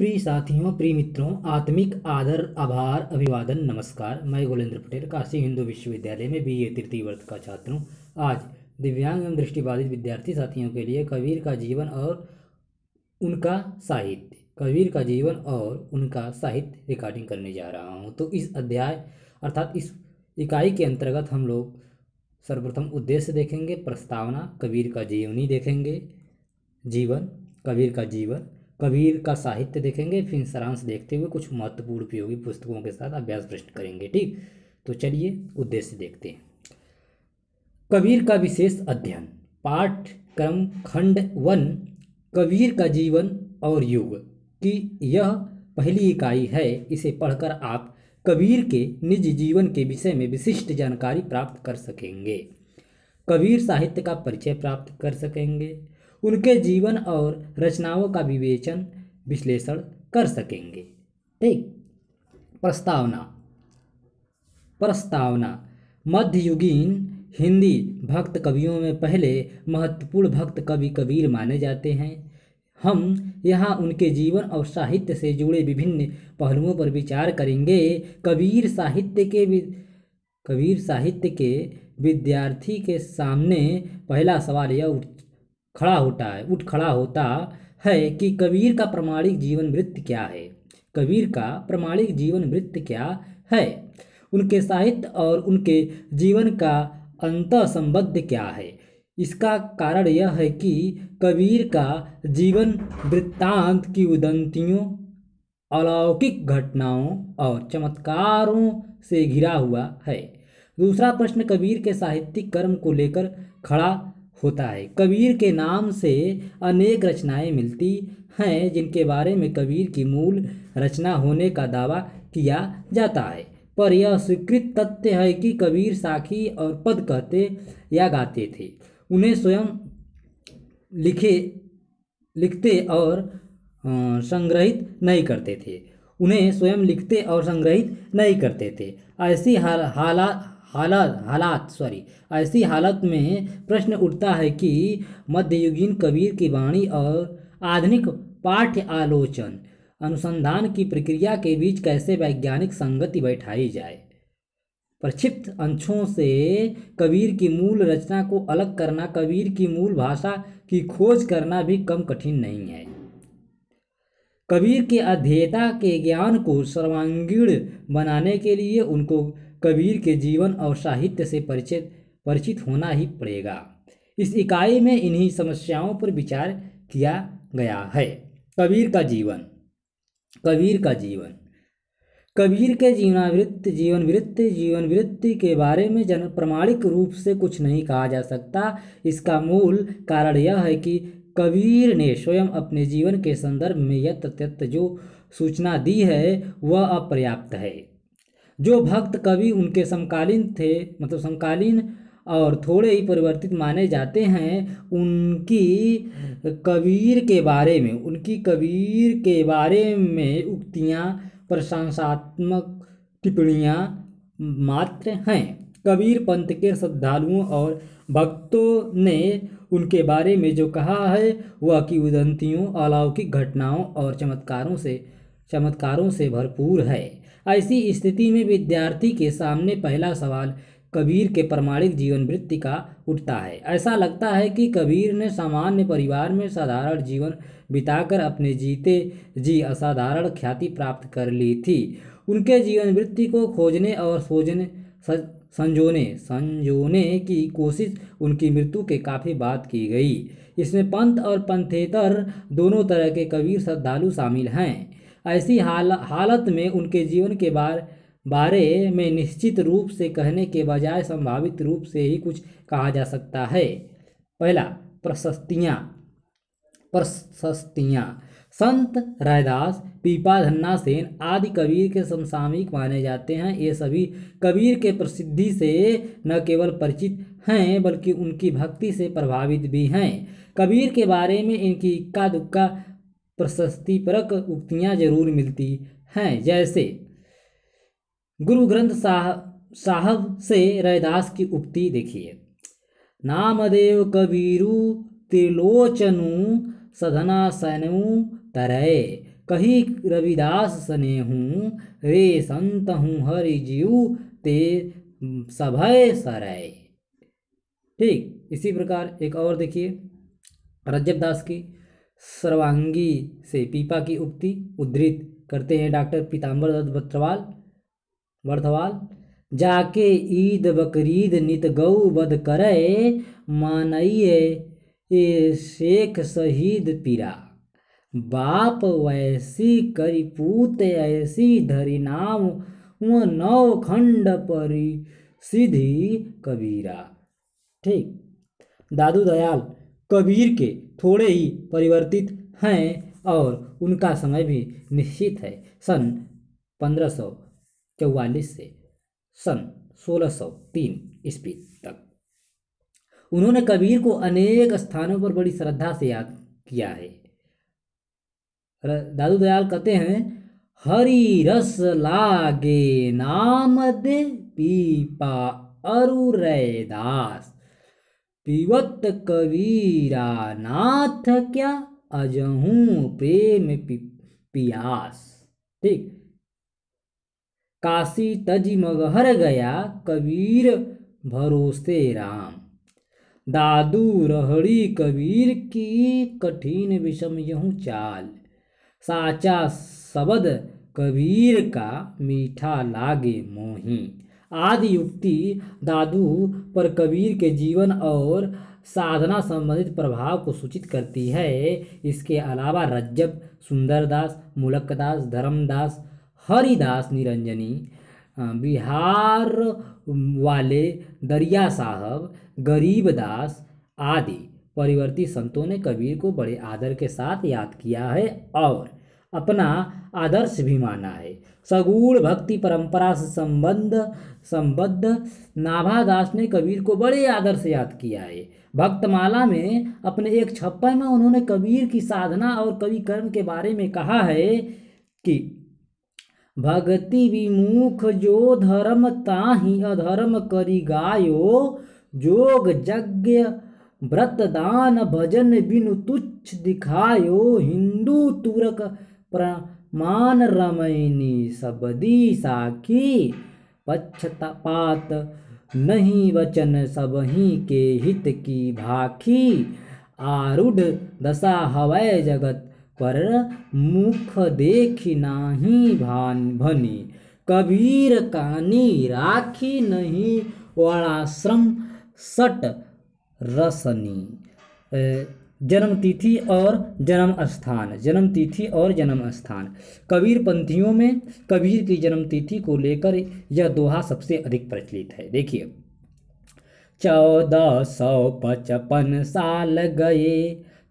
प्रिय साथियों प्रिय मित्रों आत्मिक आदर आभार अभिवादन नमस्कार मैं गोलेंद्र पटेल काशी हिंदू विश्वविद्यालय में बी ए तृतीय वर्ष का छात्र हूँ आज दिव्यांग एवं दृष्टिबाधित विद्यार्थी साथियों के लिए कबीर का जीवन और उनका साहित्य कबीर का जीवन और उनका साहित्य रिकॉर्डिंग करने जा रहा हूँ तो इस अध्याय अर्थात इस इकाई के अंतर्गत हम लोग सर्वप्रथम उद्देश्य देखेंगे प्रस्तावना कबीर का जीवनी देखेंगे जीवन कबीर का जीवन कबीर का साहित्य देखेंगे फिर सारांश देखते हुए कुछ महत्वपूर्ण उपयोगी पुस्तकों के साथ अभ्यास प्रश्न करेंगे ठीक तो चलिए उद्देश्य देखते हैं कबीर का विशेष अध्ययन पाठ क्रम खंड वन कबीर का जीवन और युग की यह पहली इकाई है इसे पढ़कर आप कबीर के निजी जीवन के विषय में विशिष्ट जानकारी प्राप्त कर सकेंगे कबीर साहित्य का परिचय प्राप्त कर सकेंगे उनके जीवन और रचनाओं का विवेचन विश्लेषण कर सकेंगे ठीक प्रस्तावना प्रस्तावना मध्ययुगीन हिंदी भक्त कवियों में पहले महत्वपूर्ण भक्त कवि कबीर माने जाते हैं हम यहाँ उनके जीवन और साहित्य से जुड़े विभिन्न पहलुओं पर विचार करेंगे कबीर साहित्य के कबीर साहित्य के विद्यार्थी के सामने पहला सवाल यह खड़ा होता है उठ खड़ा होता है कि कबीर का प्रमाणिक जीवन वृत्त क्या है कबीर का प्रमाणिक जीवन वृत्त क्या है उनके साहित्य और उनके जीवन का अंत संबद्ध क्या है इसका कारण यह है कि कबीर का जीवन वृत्तांत की उदंतियों अलौकिक घटनाओं और चमत्कारों से घिरा हुआ है दूसरा प्रश्न कबीर के साहित्यिक कर्म को लेकर खड़ा होता है कबीर के नाम से अनेक रचनाएं मिलती हैं जिनके बारे में कबीर की मूल रचना होने का दावा किया जाता है पर यह स्वीकृत तथ्य है कि कबीर साखी और पद कहते या गाते थे उन्हें स्वयं लिखे लिखते और संग्रहित नहीं करते थे उन्हें स्वयं लिखते और संग्रहित नहीं करते थे ऐसी हाल हालात हालात हालात सॉरी ऐसी हालत में प्रश्न उठता है कि मध्ययुगीन कबीर की वाणी और आधुनिक पाठ्य आलोचन अनुसंधान की प्रक्रिया के बीच कैसे वैज्ञानिक संगति बैठाई जाए प्रक्षिप्त अंशों से कबीर की मूल रचना को अलग करना कबीर की मूल भाषा की खोज करना भी कम कठिन नहीं है कबीर के अध्येता के ज्ञान को सर्वांगीण बनाने के लिए उनको कबीर के जीवन और साहित्य से परिचित परिचित होना ही पड़ेगा इस इकाई में इन्हीं समस्याओं पर विचार किया गया है कबीर का जीवन कबीर का जीवन कबीर के जीवनावृत्त जीवन वृत्ति जीवन वृत्ति के बारे में जन प्रमाणिक रूप से कुछ नहीं कहा जा सकता इसका मूल कारण यह है कि कबीर ने स्वयं अपने जीवन के संदर्भ में यह तथ्य जो सूचना दी है वह अपर्याप्त है जो भक्त कवि उनके समकालीन थे मतलब समकालीन और थोड़े ही परिवर्तित माने जाते हैं उनकी कबीर के बारे में उनकी कबीर के बारे में उक्तियाँ प्रशंसात्मक टिप्पणियाँ मात्र हैं कबीर पंथ के श्रद्धालुओं और भक्तों ने उनके बारे में जो कहा है वह कि उदंतियों अलौकिक घटनाओं और चमत्कारों से चमत्कारों से भरपूर है ऐसी स्थिति में विद्यार्थी के सामने पहला सवाल कबीर के प्रमाणिक जीवन वृत्ति का उठता है ऐसा लगता है कि कबीर ने सामान्य परिवार में साधारण जीवन बिताकर अपने जीते जी असाधारण ख्याति प्राप्त कर ली थी उनके जीवन वृत्ति को खोजने और सोजने संजोने संजोने की कोशिश उनकी मृत्यु के काफ़ी बात की गई इसमें पंथ और पंथेतर दोनों तरह के कबीर श्रद्धालु शामिल हैं ऐसी हाल हालत में उनके जीवन के बार बारे में निश्चित रूप से कहने के बजाय संभावित रूप से ही कुछ कहा जा सकता है पहला प्रशस्तियाँ प्रशस्तियाँ संत रैदास पीपा धन्ना सेन आदि कबीर के समसामयिक माने जाते हैं ये सभी कबीर के प्रसिद्धि से न केवल परिचित हैं बल्कि उनकी भक्ति से प्रभावित भी हैं कबीर के बारे में इनकी इक्का दुक्का प्रशस्तिपरक उक्तियाँ जरूर मिलती हैं जैसे गुरु ग्रंथ साहब साहब से रैदास की उक्ति देखिए नामदेव कबीरु त्रिलोचनु सधना सनु तरय कही रविदास सने हूँ रे संत हूँ हरि जीव ते सभय सरय ठीक इसी प्रकार एक और देखिए रज्जब दास की सर्वांगी से पीपा की उक्ति उद्धृत करते हैं डॉक्टर पीताम्बर दत्त बत्रवाल जाके ईद बकरीद नित गौ बद करय मानइए शेख शहीद पीरा बाप वैसी करी पूत ऐसी धरी नाम व नौ खंड परी सीधी कबीरा ठीक दादू दयाल कबीर के थोड़े ही परिवर्तित हैं और उनका समय भी निश्चित है सन पंद्रह सौ चौवालीस से सन सोलह सौ तीन ईस्वी तक उन्होंने कबीर को अनेक स्थानों पर बड़ी श्रद्धा से याद किया है दादू दयाल कहते हैं हरि रस लागे नाम दे पीपा अरु रैदास पीवत कबीरा नाथ क्या अजहू प्रेम पियास ठीक काशी तज मगहर गया कबीर भरोसे राम दादू रहड़ी कबीर की कठिन विषम यहूँ चाल साचा शबद कबीर का मीठा लागे मोही आदि युक्ति दादू पर कबीर के जीवन और साधना संबंधित प्रभाव को सूचित करती है इसके अलावा रज्जब सुंदरदास मुलकदास धर्मदास हरिदास निरंजनी बिहार वाले दरिया साहब गरीबदास आदि परिवर्ती संतों ने कबीर को बड़े आदर के साथ याद किया है और अपना आदर्श भी माना है सगुण भक्ति परंपरा से संबंध संबद्ध नाभादास ने कबीर को बड़े आदर से याद किया है भक्तमाला में अपने एक छप्पन में उन्होंने कबीर की साधना और कवि कर्म के बारे में कहा है कि भक्ति विमुख जो धर्म ताही अधर्म करी गायो जोग यज्ञ व्रत दान भजन बिनु तुच्छ दिखायो हिंदू तुरक प्रमाण रमयनी दिशा साखी पक्षपात नहीं वचन सब ही के हित की भाखी आरूढ़ दशा हवय जगत पर मुख देखी नाही भान भनी कबीर कानी राखी नहीं वाला श्रम सट रसनी जन्म तिथि और जन्म स्थान जन्म तिथि और जन्म स्थान कबीर पंथियों में कबीर की जन्म तिथि को लेकर यह दोहा सबसे अधिक प्रचलित है देखिए चौदह सौ पचपन साल गए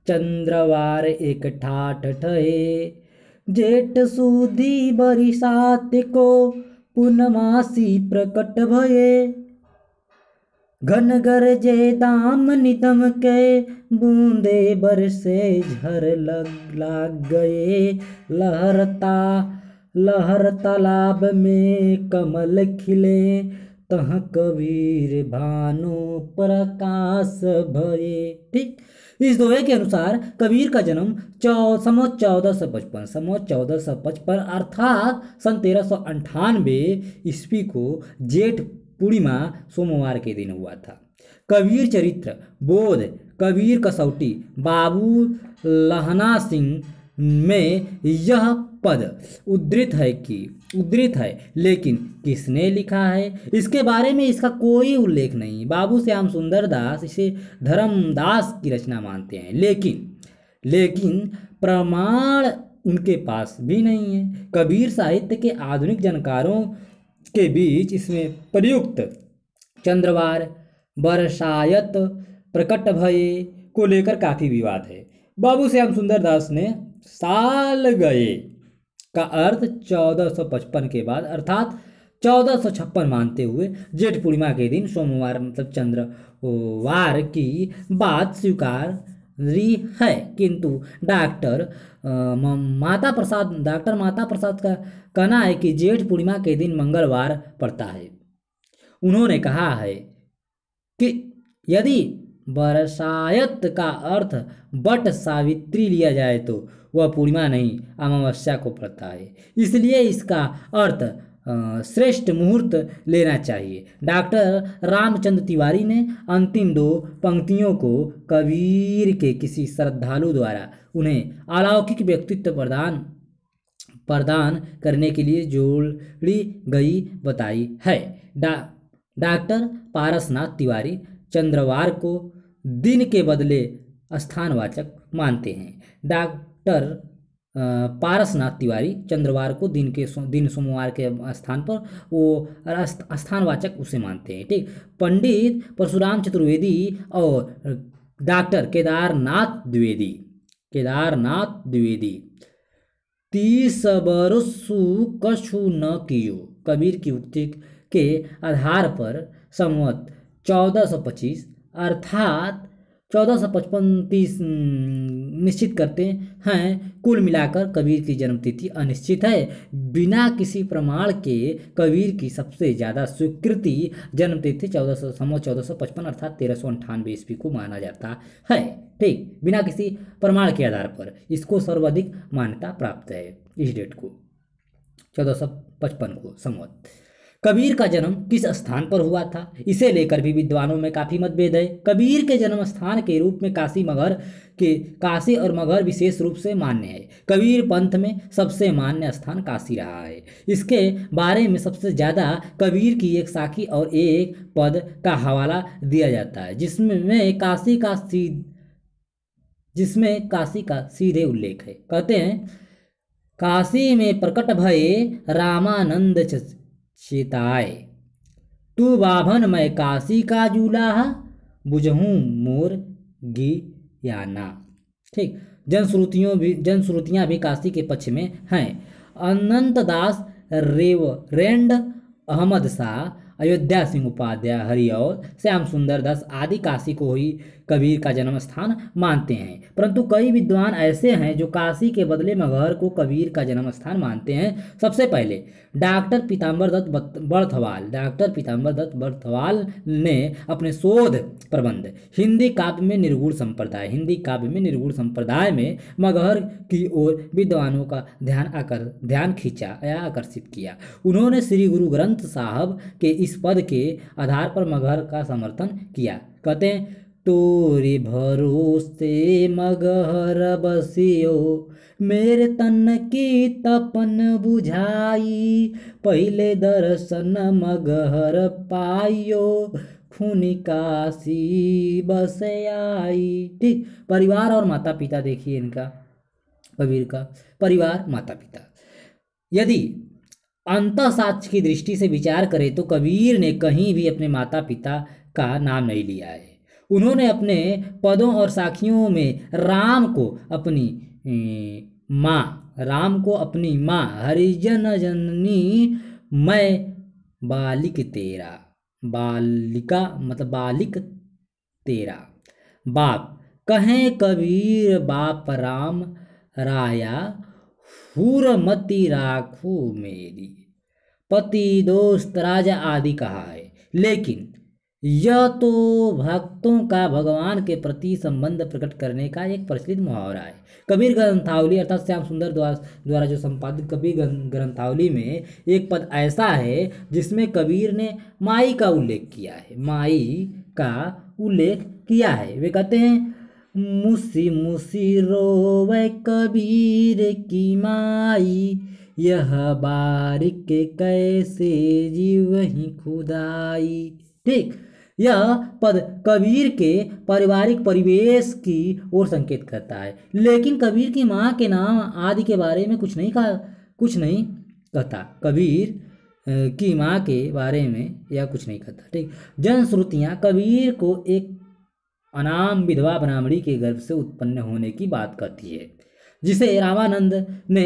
चंद्रवार एक ठाठ ठहे जेठ सूदी बरिसात को पुनमासी प्रकट भये घन दाम दामन के बूंदे बरसे झर लग लाग गए लहरता लहर तालाब में कमल खिले तह कबीर भानु प्रकाश भये ठीक इस दोहे के अनुसार कबीर का जन्म चौ समो चौदह सौ पचपन समो चौदह सौ पचपन अर्थात सन तेरह सौ अंठानवे ईस्वी को जेठ पूर्णिमा सोमवार के दिन हुआ था कबीर चरित्र बोध कबीर कसौटी बाबू लहना सिंह में यह पद उद्धृत है कि उद्धृत है लेकिन किसने लिखा है इसके बारे में इसका कोई उल्लेख नहीं बाबू श्याम सुंदर दास इसे धर्मदास की रचना मानते हैं लेकिन लेकिन प्रमाण उनके पास भी नहीं है कबीर साहित्य के आधुनिक जानकारों के बीच इसमें प्रयुक्त चंद्रवार वर्षायत प्रकट भये को लेकर काफ़ी विवाद है बाबू श्याम सुंदर दास ने साल गए का अर्थ 1455 के बाद अर्थात 1456 मानते हुए जेठ पूर्णिमा के दिन सोमवार मतलब चंद्रवार की बात स्वीकार री है किंतु डॉक्टर माता प्रसाद डॉक्टर माता प्रसाद का कहना है कि जेठ पूर्णिमा के दिन मंगलवार पड़ता है उन्होंने कहा है कि यदि बरसायत का अर्थ बट सावित्री लिया जाए तो वह पूर्णिमा नहीं अमावस्या को पड़ता है इसलिए इसका अर्थ श्रेष्ठ मुहूर्त लेना चाहिए डॉक्टर रामचंद्र तिवारी ने अंतिम दो पंक्तियों को कबीर के किसी श्रद्धालु द्वारा उन्हें अलौकिक व्यक्तित्व प्रदान प्रदान करने के लिए जोड़ी गई बताई है डॉक्टर दा, पारसनाथ तिवारी चंद्रवार को दिन के बदले स्थानवाचक मानते हैं डॉक्टर पारसनाथ तिवारी चंद्रवार को दिन के दिन सोमवार के स्थान पर वो स्थानवाचक उसे मानते हैं ठीक पंडित परशुराम चतुर्वेदी और डॉक्टर केदारनाथ द्विवेदी केदारनाथ द्विवेदी तीस वर्षु कछु न कियो कबीर की उक्ति के आधार पर संवत चौदह सौ पच्चीस अर्थात चौदह सौ पचपन तीस निश्चित करते हैं कुल मिलाकर कबीर की जन्मतिथि अनिश्चित है बिना किसी प्रमाण के कबीर की सबसे ज़्यादा स्वीकृति जन्मतिथि चौदह सौ समो चौदह सौ पचपन अर्थात तेरह सौ अंठानवे ईस्वी को माना जाता है ठीक बिना किसी प्रमाण के आधार पर इसको सर्वाधिक मान्यता प्राप्त है इस डेट को चौदह सौ पचपन को संवत कबीर का जन्म किस स्थान पर हुआ था इसे लेकर भी विद्वानों में काफ़ी मतभेद है कबीर के जन्म स्थान के रूप में काशी मगर के काशी और मगर विशेष रूप से मान्य है कबीर पंथ में सबसे मान्य स्थान काशी रहा है इसके बारे में सबसे ज़्यादा कबीर की एक साखी और एक पद का हवाला दिया जाता है जिसमें काशी का सी जिसमें काशी का सीधे उल्लेख है कहते हैं काशी में प्रकट भय रामानंद शिताय तू बाभन मैं काशी का जूलाहा बुझहूँ मोर गियाना ठीक जनश्रुतियों भी जनश्रुतियाँ भी काशी के पक्ष में हैं अनंत दास रेव रेंड अहमद शाह अयोध्या सिंह उपाध्याय हरिऔर श्याम सुंदर दास आदि काशी को ही कबीर का जन्म स्थान मानते हैं परंतु कई विद्वान ऐसे हैं जो काशी के बदले मगहर को कबीर का जन्म स्थान मानते हैं सबसे पहले डॉक्टर पीताम्बर दत्त बर्थवाल डॉक्टर पीताम्बर दत्त बर्थवाल ने अपने शोध प्रबंध हिंदी काव्य में निर्गुण संप्रदाय हिंदी काव्य में निर्गुण संप्रदाय में मगहर की ओर विद्वानों का ध्यान आकर ध्यान खींचा या आकर्षित किया उन्होंने श्री गुरु ग्रंथ साहब के इस इस पद के आधार पर मगहर का समर्थन किया कहते हैं तोरे भरोसे मगहर बसियो मेरे तन की तपन बुझाई पहले दर्शन मगहर पाइयो खून काशी बस आई ठीक परिवार और माता पिता देखिए इनका कबीर का परिवार माता पिता यदि अंत साक्ष की दृष्टि से विचार करें तो कबीर ने कहीं भी अपने माता पिता का नाम नहीं लिया है उन्होंने अपने पदों और साखियों में राम को अपनी माँ राम को अपनी माँ हरिजन जननी मैं बालिक तेरा बालिका मतलब बालिक तेरा बाप कहें कबीर बाप राम राया हुरमती राखू मेरी पति दोस्त राजा आदि कहा है लेकिन यह तो भक्तों का भगवान के प्रति संबंध प्रकट करने का एक प्रचलित मुहावरा है कबीर ग्रंथावली अर्थात श्याम सुंदर द्वारा द्वारा जो संपादित कबीर ग्रंथावली में एक पद ऐसा है जिसमें कबीर ने माई का उल्लेख किया है माई का उल्लेख किया है वे कहते हैं मुसी मुसी रोवे कबीर की माई यह बारिक कैसे जीव ही खुदाई ठीक यह पद कबीर के पारिवारिक परिवेश की ओर संकेत करता है लेकिन कबीर की माँ के नाम आदि के बारे में कुछ नहीं कहा कुछ नहीं कहता कबीर की माँ के बारे में यह कुछ नहीं कहता ठीक जनश्रुतियाँ कबीर को एक अनाम विधवा ब्राह्मणी के गर्भ से उत्पन्न होने की बात करती है जिसे रामानंद ने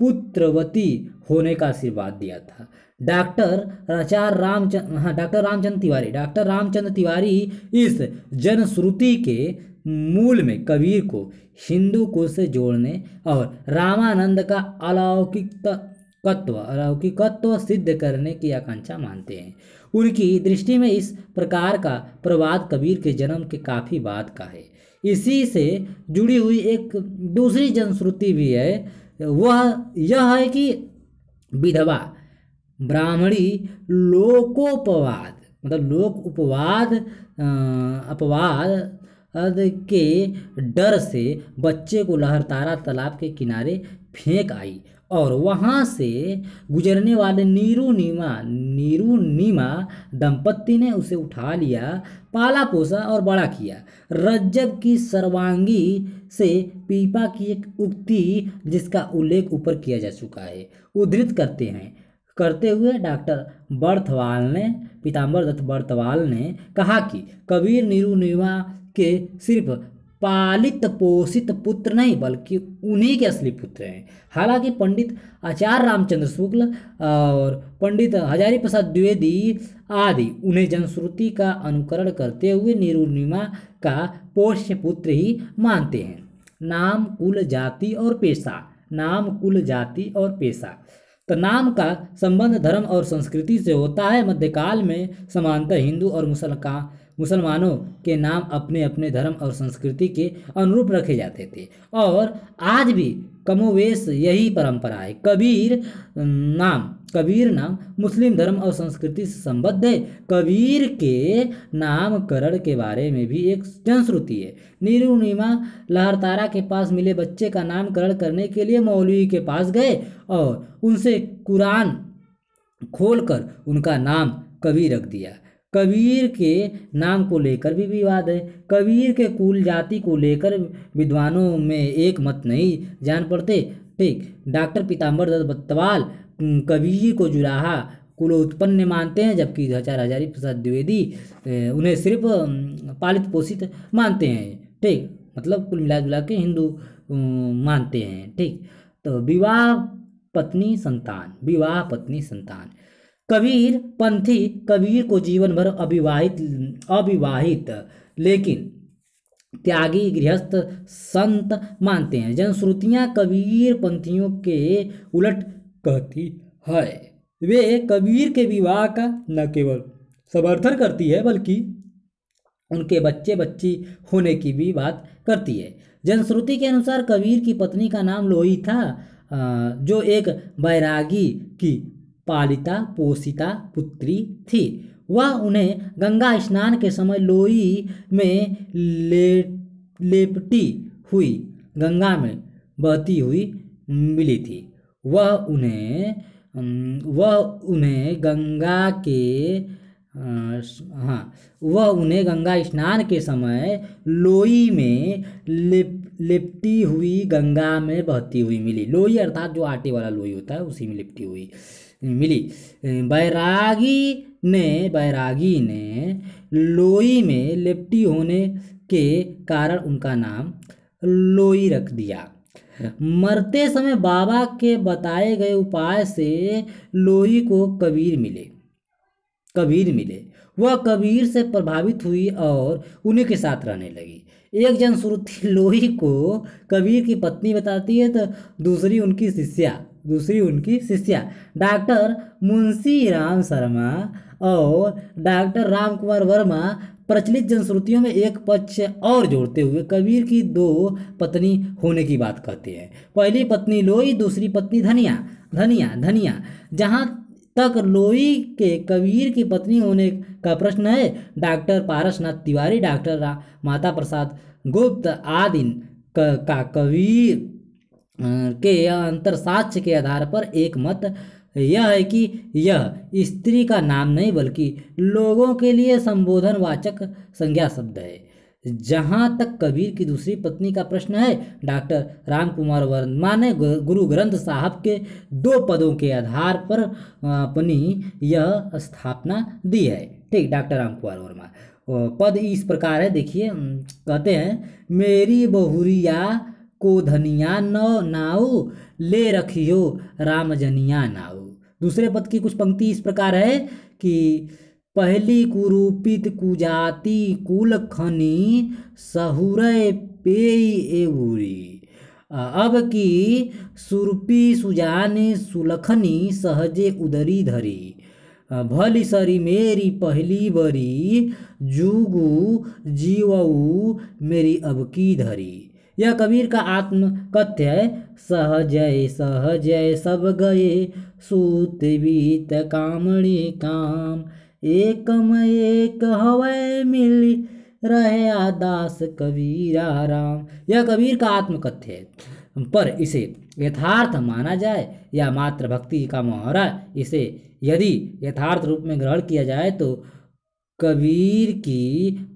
पुत्रवती होने का आशीर्वाद दिया था डॉक्टर आचार्य रामचंद्र हाँ डॉक्टर रामचंद्र तिवारी डॉक्टर रामचंद्र तिवारी इस जनश्रुति के मूल में कबीर को हिंदू को से जोड़ने और रामानंद का अलौकिक तत्व अलौकिकत्व सिद्ध करने की आकांक्षा मानते हैं उनकी दृष्टि में इस प्रकार का प्रवाद कबीर के जन्म के काफ़ी बाद का है इसी से जुड़ी हुई एक दूसरी जनश्रुति भी है वह यह है कि विधवा ब्राह्मणी लोकोपवाद मतलब लोक उपवाद अपवाद के डर से बच्चे को लहरतारा तालाब के किनारे फेंक आई और वहाँ से गुजरने वाले नीरू नीमा दंपत्ति ने उसे उठा लिया पाला पोसा और बड़ा किया रज्जब की सर्वांगी से पीपा की एक उक्ति जिसका उल्लेख ऊपर किया जा चुका है उद्धृत करते हैं करते हुए डॉक्टर बर्थवाल ने पीताम्बर दत्त बर्थवाल ने कहा कि कबीर नीमा के सिर्फ पालित पोषित पुत्र नहीं बल्कि उन्हीं के असली पुत्र हैं हालांकि पंडित आचार्य रामचंद्र शुक्ल और पंडित हजारी प्रसाद द्विवेदी आदि उन्हें जनश्रुति का अनुकरण करते हुए निरुणिमा का पोष्य पुत्र ही मानते हैं नाम कुल जाति और पेशा नाम कुल जाति और पेशा तो नाम का संबंध धर्म और संस्कृति से होता है मध्यकाल में समानता हिंदू और मुसलमान मुसलमानों के नाम अपने अपने धर्म और संस्कृति के अनुरूप रखे जाते थे और आज भी कमोवेश यही परंपरा है कबीर नाम कबीर नाम मुस्लिम धर्म और संस्कृति से संबद्ध है कबीर के नामकरण के बारे में भी एक जनश्रुति है निरुणिमा लहरतारा के पास मिले बच्चे का नामकरण करने के लिए मौलवी के पास गए और उनसे कुरान खोलकर उनका नाम कवि रख दिया कबीर के नाम को लेकर भी विवाद है कबीर के कुल जाति को लेकर विद्वानों में एक मत नहीं जान पड़ते ठीक डॉक्टर पीताम्बर दत्त बत्तवाल कबीर को जुराहा उत्पन्न मानते हैं जबकि हजार हजारी प्रसाद द्विवेदी उन्हें सिर्फ पालित पोषित मानते हैं ठीक मतलब कुल मिला जुला के हिंदू मानते हैं ठीक तो विवाह पत्नी संतान विवाह पत्नी संतान कबीर पंथी कबीर को जीवन भर अविवाहित अविवाहित लेकिन त्यागी गृहस्थ संत मानते हैं जनश्रुतियाँ कबीर पंथियों के उलट कहती है वे कबीर के विवाह का न केवल समर्थन करती है बल्कि उनके बच्चे बच्ची होने की भी बात करती है जनश्रुति के अनुसार कबीर की पत्नी का नाम लोही था जो एक बैरागी की पालिता पोषिता पुत्री थी वह उन्हें गंगा स्नान के समय लोई में ले लेपटी हुई गंगा में बहती हुई मिली थी वह उन्हें वह उन्हें गंगा के हाँ वह उन्हें गंगा स्नान के समय लोई में लेप लिपटी हुई गंगा में बहती हुई मिली लोई अर्थात जो आटे वाला लोई होता है उसी में लिपटी हुई मिली बैरागी ने बैरागी ने लोई में लिप्टी होने के कारण उनका नाम लोई रख दिया मरते समय बाबा के बताए गए उपाय से लोई को कबीर मिले कबीर मिले वह कबीर से प्रभावित हुई और उन्हीं के साथ रहने लगी एक जन लोही को कबीर की पत्नी बताती है तो दूसरी उनकी शिष्या दूसरी उनकी शिष्या डॉक्टर मुंशी राम शर्मा और डॉक्टर राम कुमार वर्मा प्रचलित जनश्रुतियों में एक पक्ष और जोड़ते हुए कबीर की दो पत्नी होने की बात कहते हैं पहली पत्नी लोई दूसरी पत्नी धनिया धनिया धनिया जहाँ तक लोई के कबीर की पत्नी होने का प्रश्न है डॉक्टर पारसनाथ तिवारी डॉक्टर माता प्रसाद गुप्त आदि का, कबीर के अंतर साक्ष्य के आधार पर एक मत यह है कि यह स्त्री का नाम नहीं बल्कि लोगों के लिए संबोधनवाचक संज्ञा शब्द है जहाँ तक कबीर की दूसरी पत्नी का प्रश्न है डॉक्टर राम कुमार वर्मा ने गुरु ग्रंथ साहब के दो पदों के आधार पर अपनी यह स्थापना दी है ठीक डॉक्टर राम कुमार वर्मा पद इस प्रकार है देखिए कहते हैं मेरी बहुरिया को धनिया न नाऊ ले रखियो रामजनिया नाऊ दूसरे पद की कुछ पंक्ति इस प्रकार है कि पहली कुरूपित कुजाति कुल खनि पेय एवरी अब की सुरपी सुजान सुलखनी सहजे उदरी धरी भली सरी मेरी पहली बरी जुगु जीवऊ मेरी अब की धरी यह कबीर का आत्म कथ्य सहजय सहजय सब गए सूत बीत कामणी काम एकम एक हवय मिली रहे आदास कबीरा राम यह कबीर का आत्मकथ्य है पर इसे यथार्थ माना जाए या मात्र भक्ति का मोहरा इसे यदि यथार्थ रूप में ग्रहण किया जाए तो कबीर की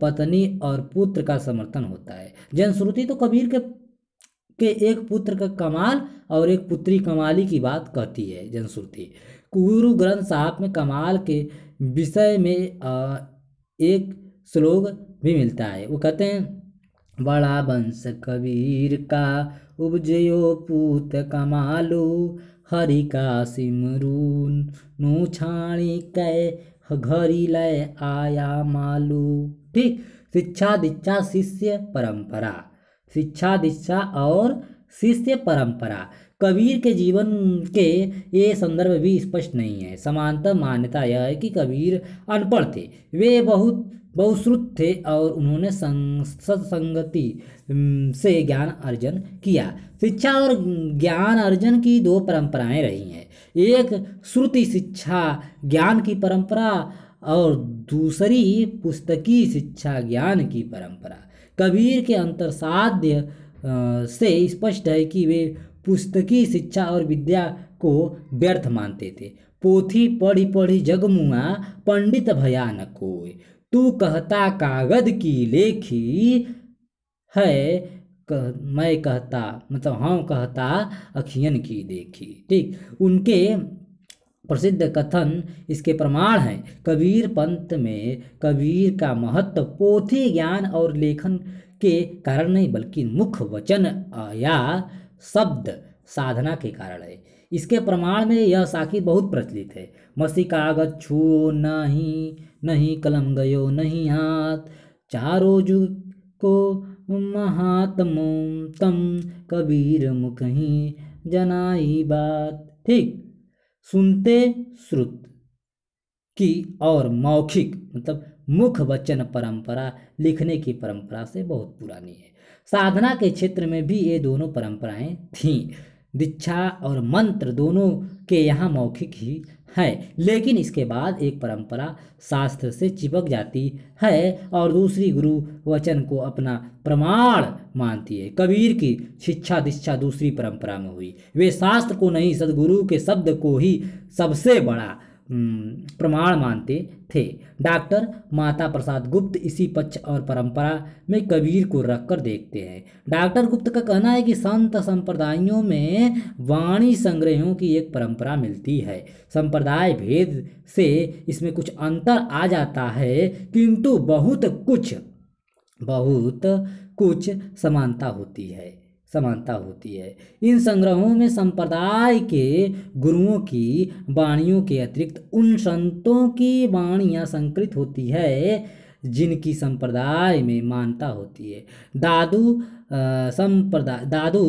पत्नी और पुत्र का समर्थन होता है जनश्रुति तो कबीर के के एक पुत्र का कमाल और एक पुत्री कमाली की बात कहती है जनश्रुति गुरु ग्रंथ साहब में कमाल के विषय में आ, एक श्लोक भी मिलता है वो कहते हैं बड़ा वंश कबीर का उपजयो पूत कमालू हरि का सिमरून नू छाणी कै घरी लय आया मालू ठीक शिक्षा दीक्षा शिष्य परंपरा शिक्षा दीक्षा और शिष्य परंपरा कबीर के जीवन के ये संदर्भ भी स्पष्ट नहीं है समानता मान्यता यह है कि कबीर अनपढ़ थे वे बहुत बहुश्रुत थे और उन्होंने सत्संगति से ज्ञान अर्जन किया शिक्षा और ज्ञान अर्जन की दो परंपराएं रही हैं एक श्रुति शिक्षा ज्ञान की परंपरा और दूसरी पुस्तकी शिक्षा ज्ञान की परंपरा कबीर के अंतर्साध्य से स्पष्ट है कि वे पुस्तकी शिक्षा और विद्या को व्यर्थ मानते थे पोथी पढ़ी पढ़ी जगमुआ पंडित भयानक होए तू कहता कागद की लेखी है कह, मैं कहता मतलब हम हाँ, कहता अखियन की देखी ठीक उनके प्रसिद्ध कथन इसके प्रमाण हैं कबीर पंथ में कबीर का महत्व पोथी ज्ञान और लेखन के कारण नहीं बल्कि मुख्य वचन या शब्द साधना के कारण है इसके प्रमाण में यह साखी बहुत प्रचलित है मसी कागज छुओ नहीं नहीं कलम गयो नहीं हाथ चारो जू को महात्मो तम कबीर मुख ही जनाई बात ठीक सुनते श्रुत की और मौखिक मतलब मुख वचन परंपरा लिखने की परंपरा से बहुत पुरानी है साधना के क्षेत्र में भी ये दोनों परंपराएं थीं दीक्षा और मंत्र दोनों के यहाँ मौखिक ही है लेकिन इसके बाद एक परंपरा शास्त्र से चिपक जाती है और दूसरी गुरु वचन को अपना प्रमाण मानती है कबीर की शिक्षा दीक्षा दूसरी परंपरा में हुई वे शास्त्र को नहीं सदगुरु के शब्द को ही सबसे बड़ा प्रमाण मानते थे डॉक्टर माता प्रसाद गुप्त इसी पक्ष और परंपरा में कबीर को रखकर देखते हैं डॉक्टर गुप्त का कहना है कि संत संप्रदायों में वाणी संग्रहों की एक परंपरा मिलती है संप्रदाय भेद से इसमें कुछ अंतर आ जाता है किंतु बहुत कुछ बहुत कुछ समानता होती है समानता होती है इन संग्रहों में संप्रदाय के गुरुओं की वाणियों के अतिरिक्त उन संतों की वाणियाँ संकलित होती है जिनकी संप्रदाय में मानता होती है दादू संप्रदाय दादू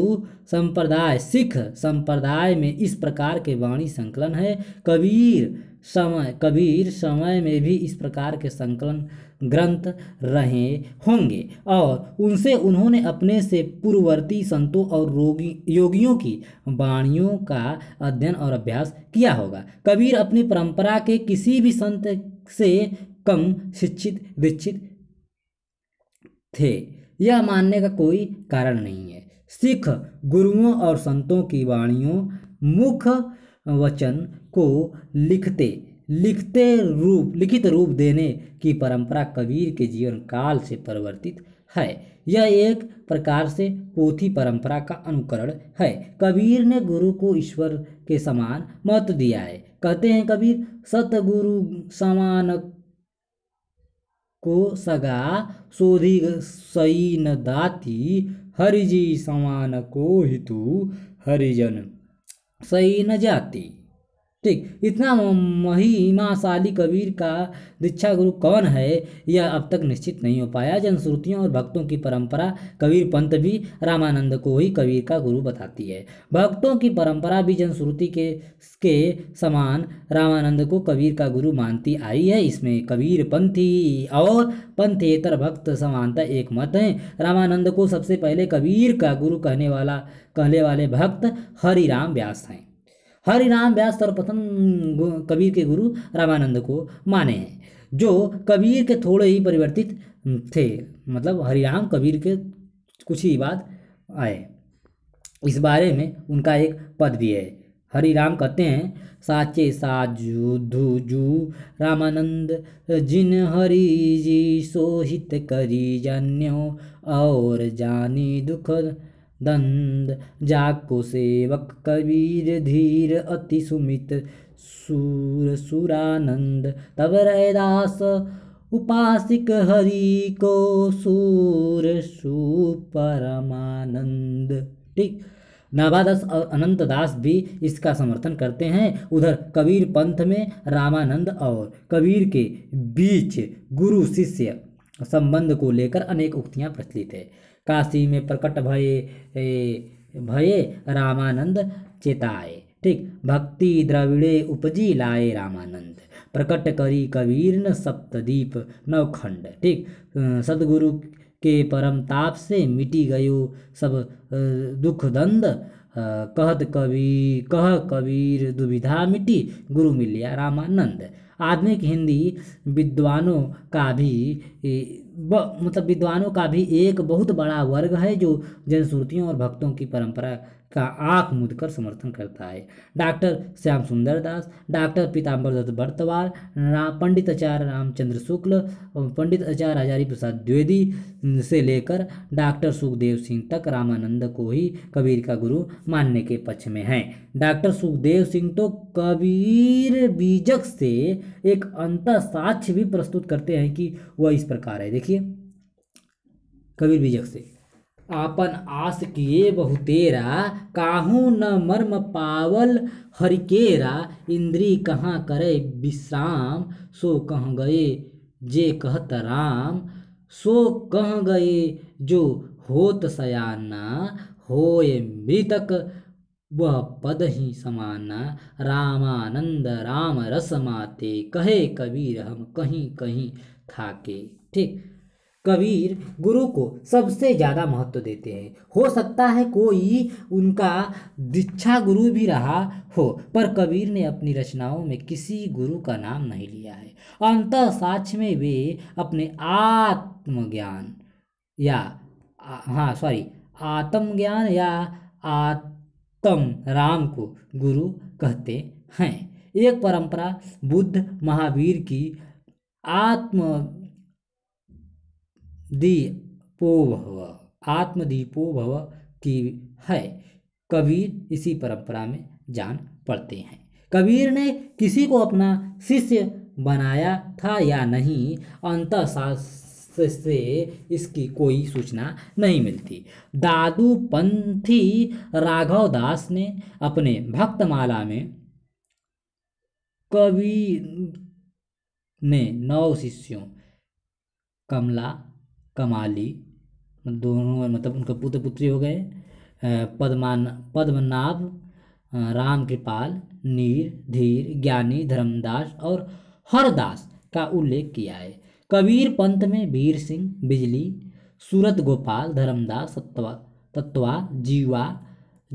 संप्रदाय सिख संप्रदाय में इस प्रकार के वाणी संकलन है कबीर समय कबीर समय में भी इस प्रकार के संकलन ग्रंथ रहे होंगे और उनसे उन्होंने अपने से पूर्ववर्ती संतों और रोगी योगियों की वाणियों का अध्ययन और अभ्यास किया होगा कबीर अपनी परंपरा के किसी भी संत से कम शिक्षित दीक्षित थे यह मानने का कोई कारण नहीं है सिख गुरुओं और संतों की वाणियों मुख्य वचन को लिखते लिखते रूप लिखित रूप देने की परंपरा कबीर के जीवन काल से परिवर्तित है यह एक प्रकार से पोथी परंपरा का अनुकरण है कबीर ने गुरु को ईश्वर के समान महत्व दिया है कहते हैं कबीर सतगुरु समान को सगा सोधी सई न दाती हरिजी समान को हितु हरिजन सई न जाती ठीक इतना महिमाशाली कबीर का दीक्षा गुरु कौन है यह अब तक निश्चित नहीं हो पाया जनश्रुतियों और भक्तों की परंपरा कबीर पंत भी रामानंद को ही कबीर का गुरु बताती है भक्तों की परंपरा भी जनश्रुति के के समान रामानंद को कबीर का गुरु मानती आई है इसमें कबीर पंथी और पंथेतर भक्त समानता एक मत है रामानंद को सबसे पहले कबीर का गुरु कहने वाला कहने वाले भक्त हरिराम व्यास हैं हरिनाम व्यास सर्वप्रथम कबीर के गुरु रामानंद को माने हैं जो कबीर के थोड़े ही परिवर्तित थे मतलब हरिराम कबीर के कुछ ही बात आए इस बारे में उनका एक पद भी है हरि राम कहते हैं साचे साजू जू रामानंद जिन हरि जी सोहित करी जन्यो और जानी दुख दंद जाको सेवक कबीर धीर अति सुमित सूर सुरानंद तब रैदास उपासिक हरि को सूर सुपरमानंद ठीक नवादस और अनंत दास भी इसका समर्थन करते हैं उधर कबीर पंथ में रामानंद और कबीर के बीच गुरु शिष्य संबंध को लेकर अनेक उक्तियां प्रचलित है काशी में प्रकट भये भये रामानंद चेताए ठीक भक्ति द्रविड़े उपजी लाए रामानंद प्रकट करी कबीर न सप्तदीप नवखंड ठीक सदगुरु के परम ताप से मिटी गयो सब दुख दंद कहत कबीर कह कबीर दुविधा मिटी गुरु मिलिया रामानंद आधुनिक हिंदी विद्वानों का भी ब मतलब विद्वानों का भी एक बहुत बड़ा वर्ग है जो जनश्रुतियों और भक्तों की परंपरा का आंख मूंद कर समर्थन करता है डॉक्टर श्याम सुंदर दास डॉक्टर पीताम्बर दत्त भट्टवार पंडित आचार्य रामचंद्र शुक्ल पंडित आचार्य हजारी प्रसाद द्विवेदी से लेकर डॉक्टर सुखदेव सिंह तक रामानंद को ही कबीर का गुरु मानने के पक्ष में हैं डॉक्टर सुखदेव सिंह तो कबीर बीजक से एक अंत साक्ष्य भी प्रस्तुत करते हैं कि वह इस प्रकार है देखिए कबीर बीजक से आपन आस किए बहुतेरा काहू न मर्म पावल हरिकेरा इंद्री कहाँ करे विश्राम सो कह गए जे कहत राम सो कह गए जो होत सयाना होए मृतक वह पद ही समाना रामानंद राम रस माते कहे कबीर हम कहीं कहीं थाके ठीक कबीर गुरु को सबसे ज़्यादा महत्व देते हैं हो सकता है कोई उनका दीक्षा गुरु भी रहा हो पर कबीर ने अपनी रचनाओं में किसी गुरु का नाम नहीं लिया है अंत साक्ष में वे अपने आत्मज्ञान या आ, हाँ सॉरी आत्मज्ञान या आत्म राम को गुरु कहते हैं एक परंपरा बुद्ध महावीर की आत्म दीपो भव आत्मदीपो भव की है कबीर इसी परंपरा में जान पड़ते हैं कबीर ने किसी को अपना शिष्य बनाया था या नहीं अंत से इसकी कोई सूचना नहीं मिलती दादू पंथी राघव दास ने अपने भक्तमाला में कबीर ने नौ शिष्यों कमला कमाली दोनों मतलब उनका पुत्र पुत्री हो गए पद्मान पद्मनाभ राम कृपाल नीर धीर ज्ञानी धर्मदास और हरदास का उल्लेख किया है कबीर पंत में वीर सिंह बिजली सूरत गोपाल धर्मदास तत्वा तत्वा जीवा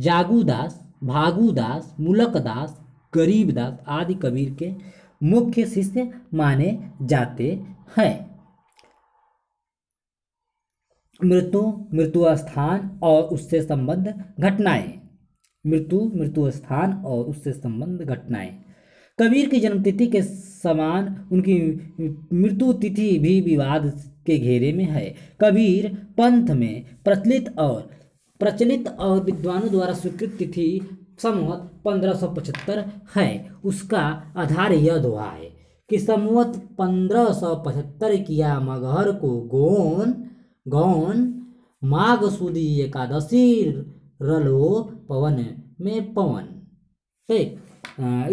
जागुदास भागुदास मुलकदास गरीबदास आदि कबीर के मुख्य शिष्य माने जाते हैं मृत्यु मृत्यु स्थान और उससे संबद्ध घटनाएं मृत्यु मृत्यु स्थान और उससे संबद्ध घटनाएं कबीर की जन्मतिथि के समान उनकी मृत्यु तिथि भी विवाद के घेरे में है कबीर पंथ में प्रचलित और प्रचलित और विद्वानों द्वारा स्वीकृत तिथि समूहत पचहत्तर है उसका आधार यह दोहा है कि समूहत पचहत्तर किया मगहर को गोंद गौन माघ सुदी एकादशी रलो पवन में पवन ठीक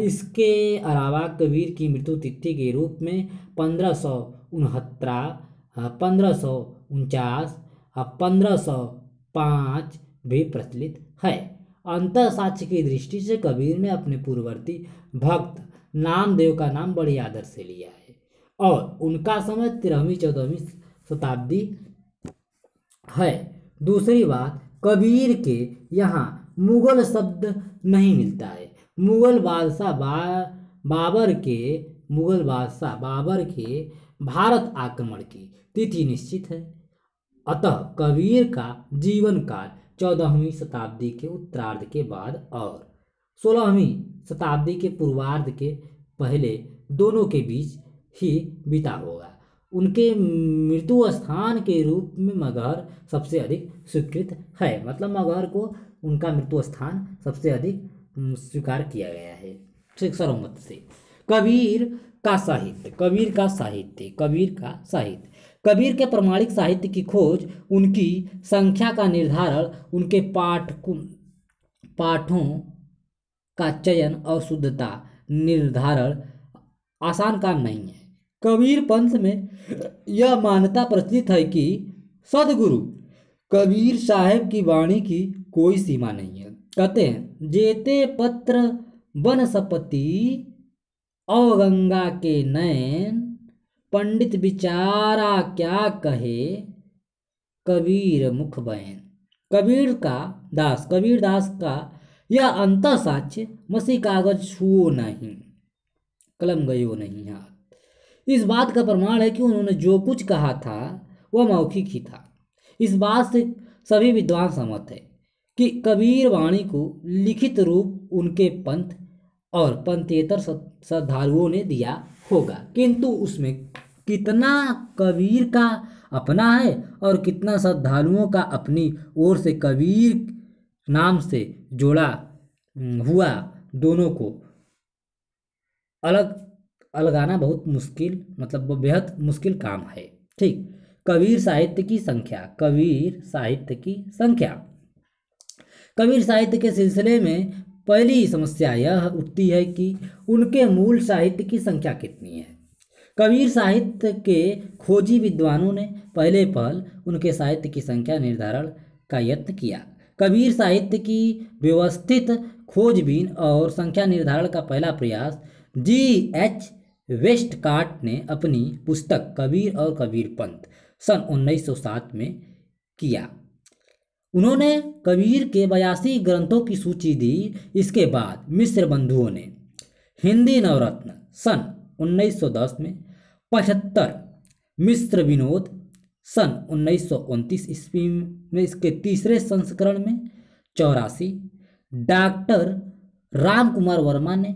इसके अलावा कबीर की मृत्यु तिथि के रूप में पंद्रह सौ उनहत्तरा पंद्रह सौ उनचास पंद्रह सौ पाँच भी प्रचलित है अंत साक्ष्य की दृष्टि से कबीर ने अपने पूर्ववर्ती भक्त नामदेव का नाम बड़ी आदर से लिया है और उनका समय तेरहवीं चौदहवीं शताब्दी है दूसरी बात कबीर के यहाँ मुग़ल शब्द नहीं मिलता है मुग़ल बादशाह बा बाबर के मुग़ल बादशाह बाबर के भारत आक्रमण की तिथि निश्चित है अतः कबीर का जीवन काल चौदहवीं शताब्दी के उत्तरार्ध के बाद और सोलहवीं शताब्दी के पूर्वार्ध के पहले दोनों के बीच ही बीता होगा उनके मृत्यु स्थान के रूप में मगहर सबसे अधिक स्वीकृत है मतलब मगहर को उनका मृत्यु स्थान सबसे अधिक स्वीकार किया गया है ठीक सर्वमत से कबीर का साहित्य कबीर का साहित्य कबीर का साहित्य कबीर के प्रमाणिक साहित्य की खोज उनकी संख्या का निर्धारण उनके पाठ पाठों का चयन और शुद्धता निर्धारण आसान काम नहीं है कबीर पंथ में यह मान्यता प्रचलित है कि सदगुरु कबीर साहेब की वाणी की कोई सीमा नहीं है कहते हैं जेते पत्र वनस्पति और गंगा के नयन पंडित विचारा क्या कहे कबीर मुख बयन कबीर का दास कबीर दास का यह अंत साक्ष्य मसी कागज छुओ नहीं कलम गयो नहीं हाथ इस बात का प्रमाण है कि उन्होंने जो कुछ कहा था वह मौखिक ही था इस बात से सभी विद्वान सहमत है कि कबीर वाणी को लिखित रूप उनके पंथ और पंथेतर श्रद्धालुओं ने दिया होगा किंतु उसमें कितना कबीर का अपना है और कितना श्रद्धालुओं का अपनी ओर से कबीर नाम से जोड़ा हुआ दोनों को अलग अलगाना बहुत मुश्किल मतलब बेहद मुश्किल काम है ठीक कबीर साहित्य की संख्या कबीर साहित्य की संख्या कबीर साहित्य के सिलसिले में पहली समस्या यह उठती है कि उनके मूल साहित्य की संख्या कितनी है कबीर साहित्य के खोजी विद्वानों ने पहले पहल उनके साहित्य की संख्या निर्धारण का यत्न किया कबीर साहित्य की व्यवस्थित खोजबीन और संख्या निर्धारण का पहला प्रयास जी एच वेस्ट काट ने अपनी पुस्तक कबीर और कबीर पंथ सन 1907 में किया उन्होंने कबीर के बयासी ग्रंथों की सूची दी इसके बाद मिश्र बंधुओं ने हिंदी नवरत्न सन 1910 में पचहत्तर मिश्र विनोद सन उन्नीस ईस्वी में इसके तीसरे संस्करण में चौरासी डॉक्टर राम कुमार वर्मा ने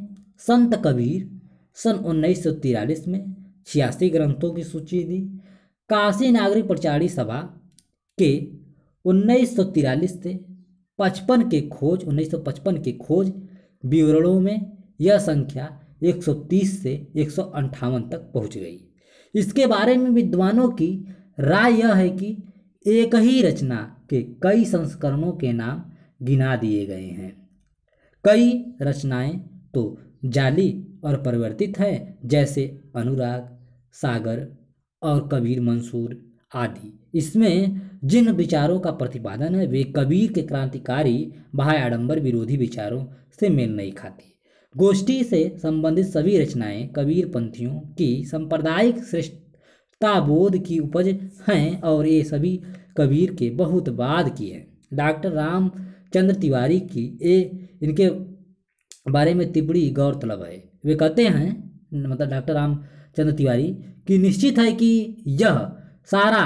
संत कबीर सन उन्नीस में छियासी ग्रंथों की सूची दी काशी नागरिक प्रचारी सभा के उन्नीस से पचपन के खोज 1955 के खोज विवरणों में यह संख्या 130 से एक तक पहुंच गई इसके बारे में विद्वानों की राय यह है कि एक ही रचना के कई संस्करणों के नाम गिना दिए गए हैं कई रचनाएं तो जाली और परिवर्तित हैं जैसे अनुराग सागर और कबीर मंसूर आदि इसमें जिन विचारों का प्रतिपादन है वे कबीर के क्रांतिकारी बाह्य आडम्बर विरोधी विचारों से मेल नहीं खाती गोष्ठी से संबंधित सभी रचनाएं कबीर पंथियों की सांप्रदायिक श्रेष्ठताबोध की उपज हैं और ये सभी कबीर के बहुत बाद की हैं डॉक्टर रामचंद्र तिवारी की ये इनके बारे में तिबड़ी गौरतलब है वे कहते हैं मतलब डॉक्टर रामचंद्र तिवारी कि निश्चित है कि यह सारा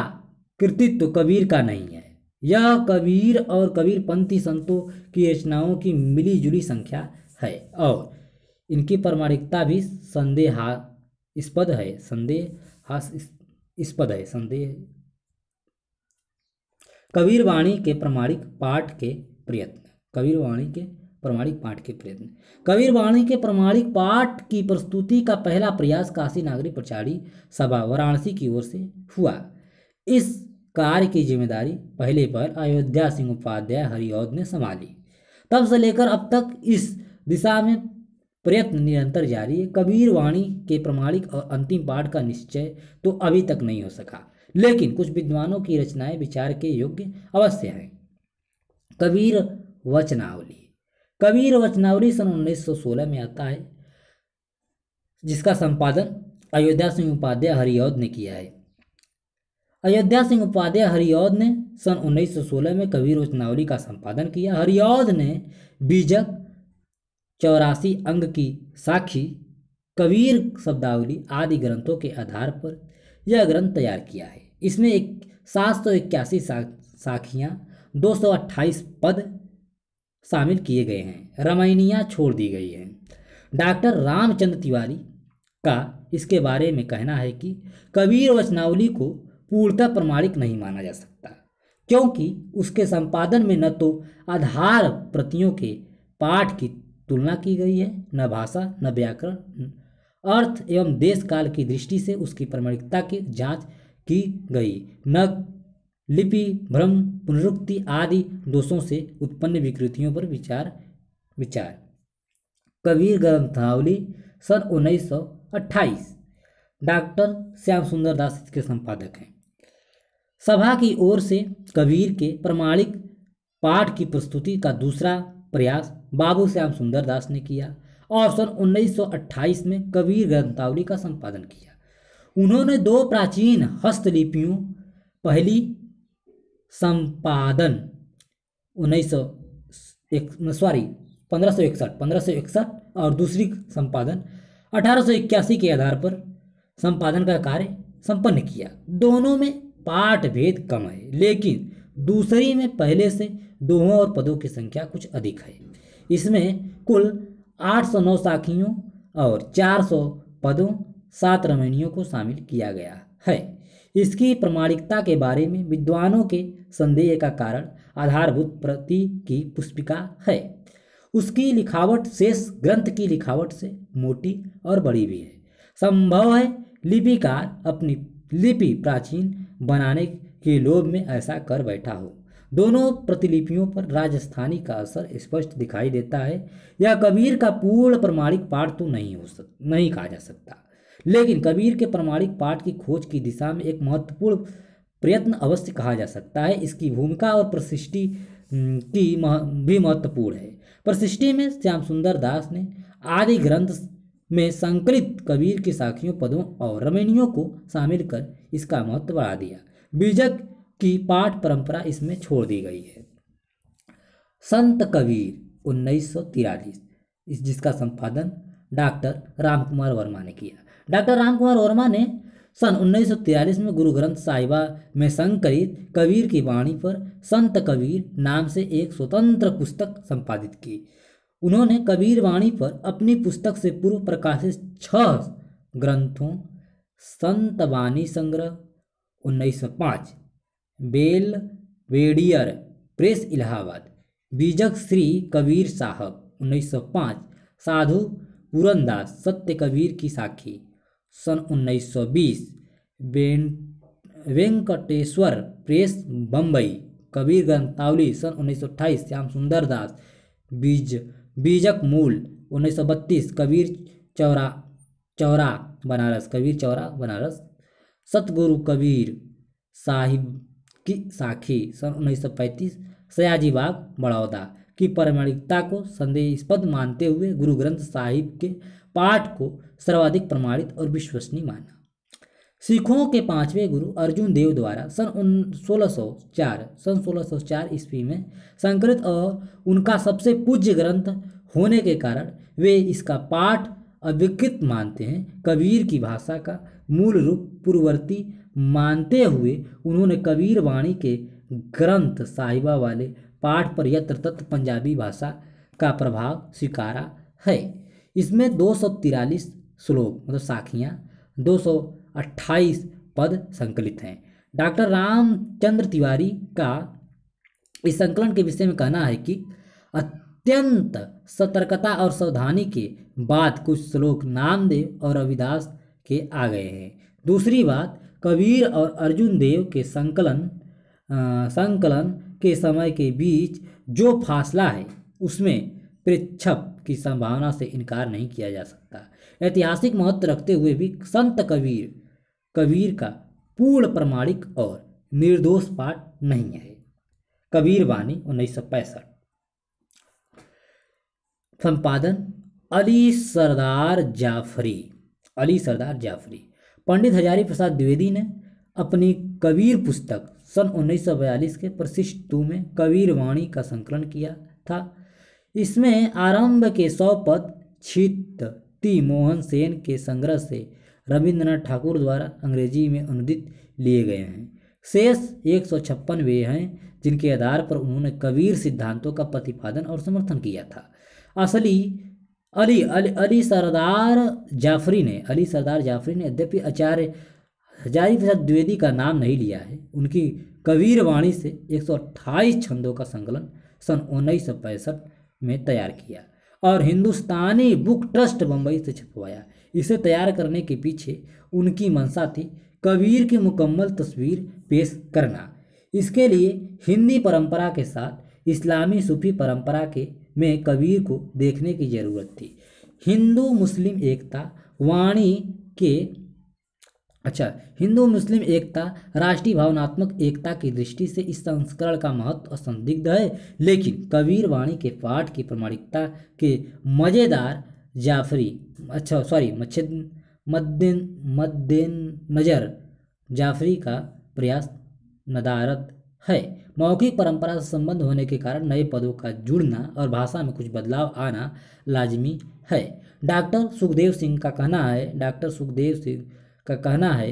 कृतित्व कबीर का नहीं है यह कबीर और कबीर पंथी संतों की रचनाओं की मिली जुली संख्या है और इनकी प्रमाणिकता भी संदेहास्पद है संदेहास्पद है संदेह कबीर वाणी के प्रमाणिक पाठ के प्रयत्न कबीर वाणी के प्रमाणिक पाठ के प्रयत्न कबीर वाणी के प्रमाणिक पाठ की प्रस्तुति का पहला प्रयास काशी नागरी प्रचारी सभा वाराणसी की ओर से हुआ इस कार्य की जिम्मेदारी पहले पर अयोध्या सिंह उपाध्याय हरिऔध ने संभाली तब से लेकर अब तक इस दिशा में प्रयत्न निरंतर जारी है कबीर वाणी के प्रमाणिक और अंतिम पाठ का निश्चय तो अभी तक नहीं हो सका लेकिन कुछ विद्वानों की रचनाएं विचार के योग्य अवश्य हैं कबीर वचनावली कबीर वचनावरी सन 1916 में आता है जिसका संपादन अयोध्या सिंह उपाध्याय हरियौद ने किया है अयोध्या सिंह उपाध्याय हरिओद ने सन 1916 में कबीर वचनावली का संपादन किया हरिओद ने बीजक चौरासी अंग की साखी कबीर शब्दावली आदि ग्रंथों के आधार पर यह ग्रंथ तैयार किया है इसमें एक सात सौ इक्यासी साखियाँ दो सौ अट्ठाईस पद शामिल किए गए हैं रामायणिया छोड़ दी गई है डॉक्टर रामचंद्र तिवारी का इसके बारे में कहना है कि कबीर वचनावली को पूर्णतः प्रमाणिक नहीं माना जा सकता क्योंकि उसके संपादन में न तो आधार प्रतियों के पाठ की तुलना की गई है न भाषा न व्याकरण अर्थ एवं देश काल की दृष्टि से उसकी प्रमाणिकता की जांच की गई न लिपि भ्रम पुनरुक्ति आदि दोषों से उत्पन्न विकृतियों पर विचार विचार कबीर ग्रंथावली सन उन्नीस सौ अट्ठाईस डॉक्टर श्याम सुंदर दास इसके संपादक हैं सभा की ओर से कबीर के प्रमाणिक पाठ की प्रस्तुति का दूसरा प्रयास बाबू श्याम सुंदर दास ने किया और सन 1928 में कबीर ग्रंथावली का संपादन किया उन्होंने दो प्राचीन हस्तलिपियों पहली संपादन उन्नीस सौ सॉरी पंद्रह सौ इकसठ पंद्रह सौ इकसठ और दूसरी संपादन अठारह सौ इक्यासी के आधार पर संपादन का कार्य संपन्न किया दोनों में पाठ भेद कम है लेकिन दूसरी में पहले से दोहों और पदों की संख्या कुछ अधिक है इसमें कुल 809 साखियों और 400 पदों सात रमणियों को शामिल किया गया है इसकी प्रमाणिकता के बारे में विद्वानों के संदेह का कारण आधारभूत प्रति की पुष्पिका है उसकी लिखावट शेष ग्रंथ की लिखावट से मोटी और बड़ी भी है संभव है लिपिकार अपनी लिपि प्राचीन बनाने के लोभ में ऐसा कर बैठा हो दोनों प्रतिलिपियों पर राजस्थानी का असर स्पष्ट दिखाई देता है यह कबीर का पूर्ण प्रमाणिक पाठ तो नहीं हो सक नहीं कहा जा सकता लेकिन कबीर के प्रमाणिक पाठ की खोज की दिशा में एक महत्वपूर्ण प्रयत्न अवश्य कहा जा सकता है इसकी भूमिका और प्रशिष्टि की मह, भी महत्वपूर्ण है प्रशिष्टि में श्याम सुंदर दास ने आदि ग्रंथ में संकलित कबीर की साखियों पदों और रमणियों को शामिल कर इसका महत्व बढ़ा दिया बीजक की पाठ परंपरा इसमें छोड़ दी गई है संत कबीर उन्नीस इस जिसका संपादन डॉक्टर राम कुमार वर्मा ने किया डॉक्टर राम कुमार वर्मा ने सन 1943 में गुरु ग्रंथ साहिबा में संकलित कबीर की वाणी पर संत कबीर नाम से एक स्वतंत्र पुस्तक संपादित की उन्होंने कबीर वाणी पर अपनी पुस्तक से पूर्व प्रकाशित छह ग्रंथों संत वाणी संग्रह 1905 बेल वेडियर प्रेस इलाहाबाद बीजक श्री कबीर साहब 1905 साधु पूरनदास सत्य कबीर की साखी सन उन्नीस सौ वेंकटेश्वर प्रेस बम्बई कबीर ग्रंथावली सन 1928 श्याम सुंदर दास बीज बीजक मूल 1932 कबीर चौरा चौरा बनारस कबीर चौरा बनारस सतगुरु कबीर साहिब की साखी सन 1935 सयाजी बाग बड़ौदा की प्रामाणिकता को संदेशपद मानते हुए गुरु ग्रंथ साहिब के पाठ को सर्वाधिक प्रमाणित और विश्वसनीय माना सिखों के पांचवें गुरु अर्जुन देव द्वारा सन उन 1604 सन 1604 ईस्वी में संकलित और उनका सबसे पूज्य ग्रंथ होने के कारण वे इसका पाठ अविकृत मानते हैं कबीर की भाषा का मूल रूप पूर्ववर्ती मानते हुए उन्होंने कबीर वाणी के ग्रंथ साहिबा वाले पाठ पर यत्र तत्र पंजाबी भाषा का प्रभाव स्वीकारा है इसमें दो श्लोक मतलब साखियाँ दो पद संकलित हैं डॉक्टर रामचंद्र तिवारी का इस संकलन के विषय में कहना है कि अत्यंत सतर्कता और सावधानी के बाद कुछ श्लोक नामदेव और रविदास के आ गए हैं दूसरी बात कबीर और अर्जुन देव के संकलन आ, संकलन के समय के बीच जो फासला है उसमें प्रेक्षक की संभावना से इनकार नहीं किया जा सकता ऐतिहासिक महत्व रखते हुए भी संत कबीर कबीर का पूर्ण प्रमाणिक और निर्दोष पाठ नहीं है कबीर वाणी उन्नीस सौ पैंसठ संपादन अली सरदार जाफरी अली सरदार जाफरी पंडित हजारी प्रसाद द्विवेदी ने अपनी कबीर पुस्तक सन 1942 के प्रशिष्ट में कबीर वाणी का संकलन किया था इसमें आरंभ के सौ पद छित ती मोहन सेन के संग्रह से रविंद्रनाथ ठाकुर द्वारा अंग्रेजी में अनुदित लिए गए हैं शेष एक सौ छप्पन वे हैं जिनके आधार पर उन्होंने कबीर सिद्धांतों का प्रतिपादन और समर्थन किया था असली अली अली अली सरदार जाफरी ने अली सरदार जाफरी ने यद्यपि आचार्य हजारी प्रसाद द्विवेदी का नाम नहीं लिया है उनकी कबीर वाणी से एक छंदों का संकलन सन उन्नीस सौ पैंसठ में तैयार किया और हिंदुस्तानी बुक ट्रस्ट बम्बई से छपवाया इसे तैयार करने के पीछे उनकी मंशा थी कबीर की मुकम्मल तस्वीर पेश करना इसके लिए हिंदी परंपरा के साथ इस्लामी सूफी परंपरा के में कबीर को देखने की ज़रूरत थी हिंदू मुस्लिम एकता वाणी के अच्छा हिंदू मुस्लिम एकता राष्ट्रीय भावनात्मक एकता की दृष्टि से इस संस्करण का महत्व संदिग्ध है लेकिन कबीर वाणी के पाठ की प्रमाणिकता के मज़ेदार जाफरी अच्छा सॉरी मच्छद मद्देन मद्देन नज़र जाफरी का प्रयास नदारत है मौखिक परंपरा से संबंध होने के कारण नए पदों का जुड़ना और भाषा में कुछ बदलाव आना लाजमी है डॉक्टर सुखदेव सिंह का कहना है डॉक्टर सुखदेव सिंह का कहना है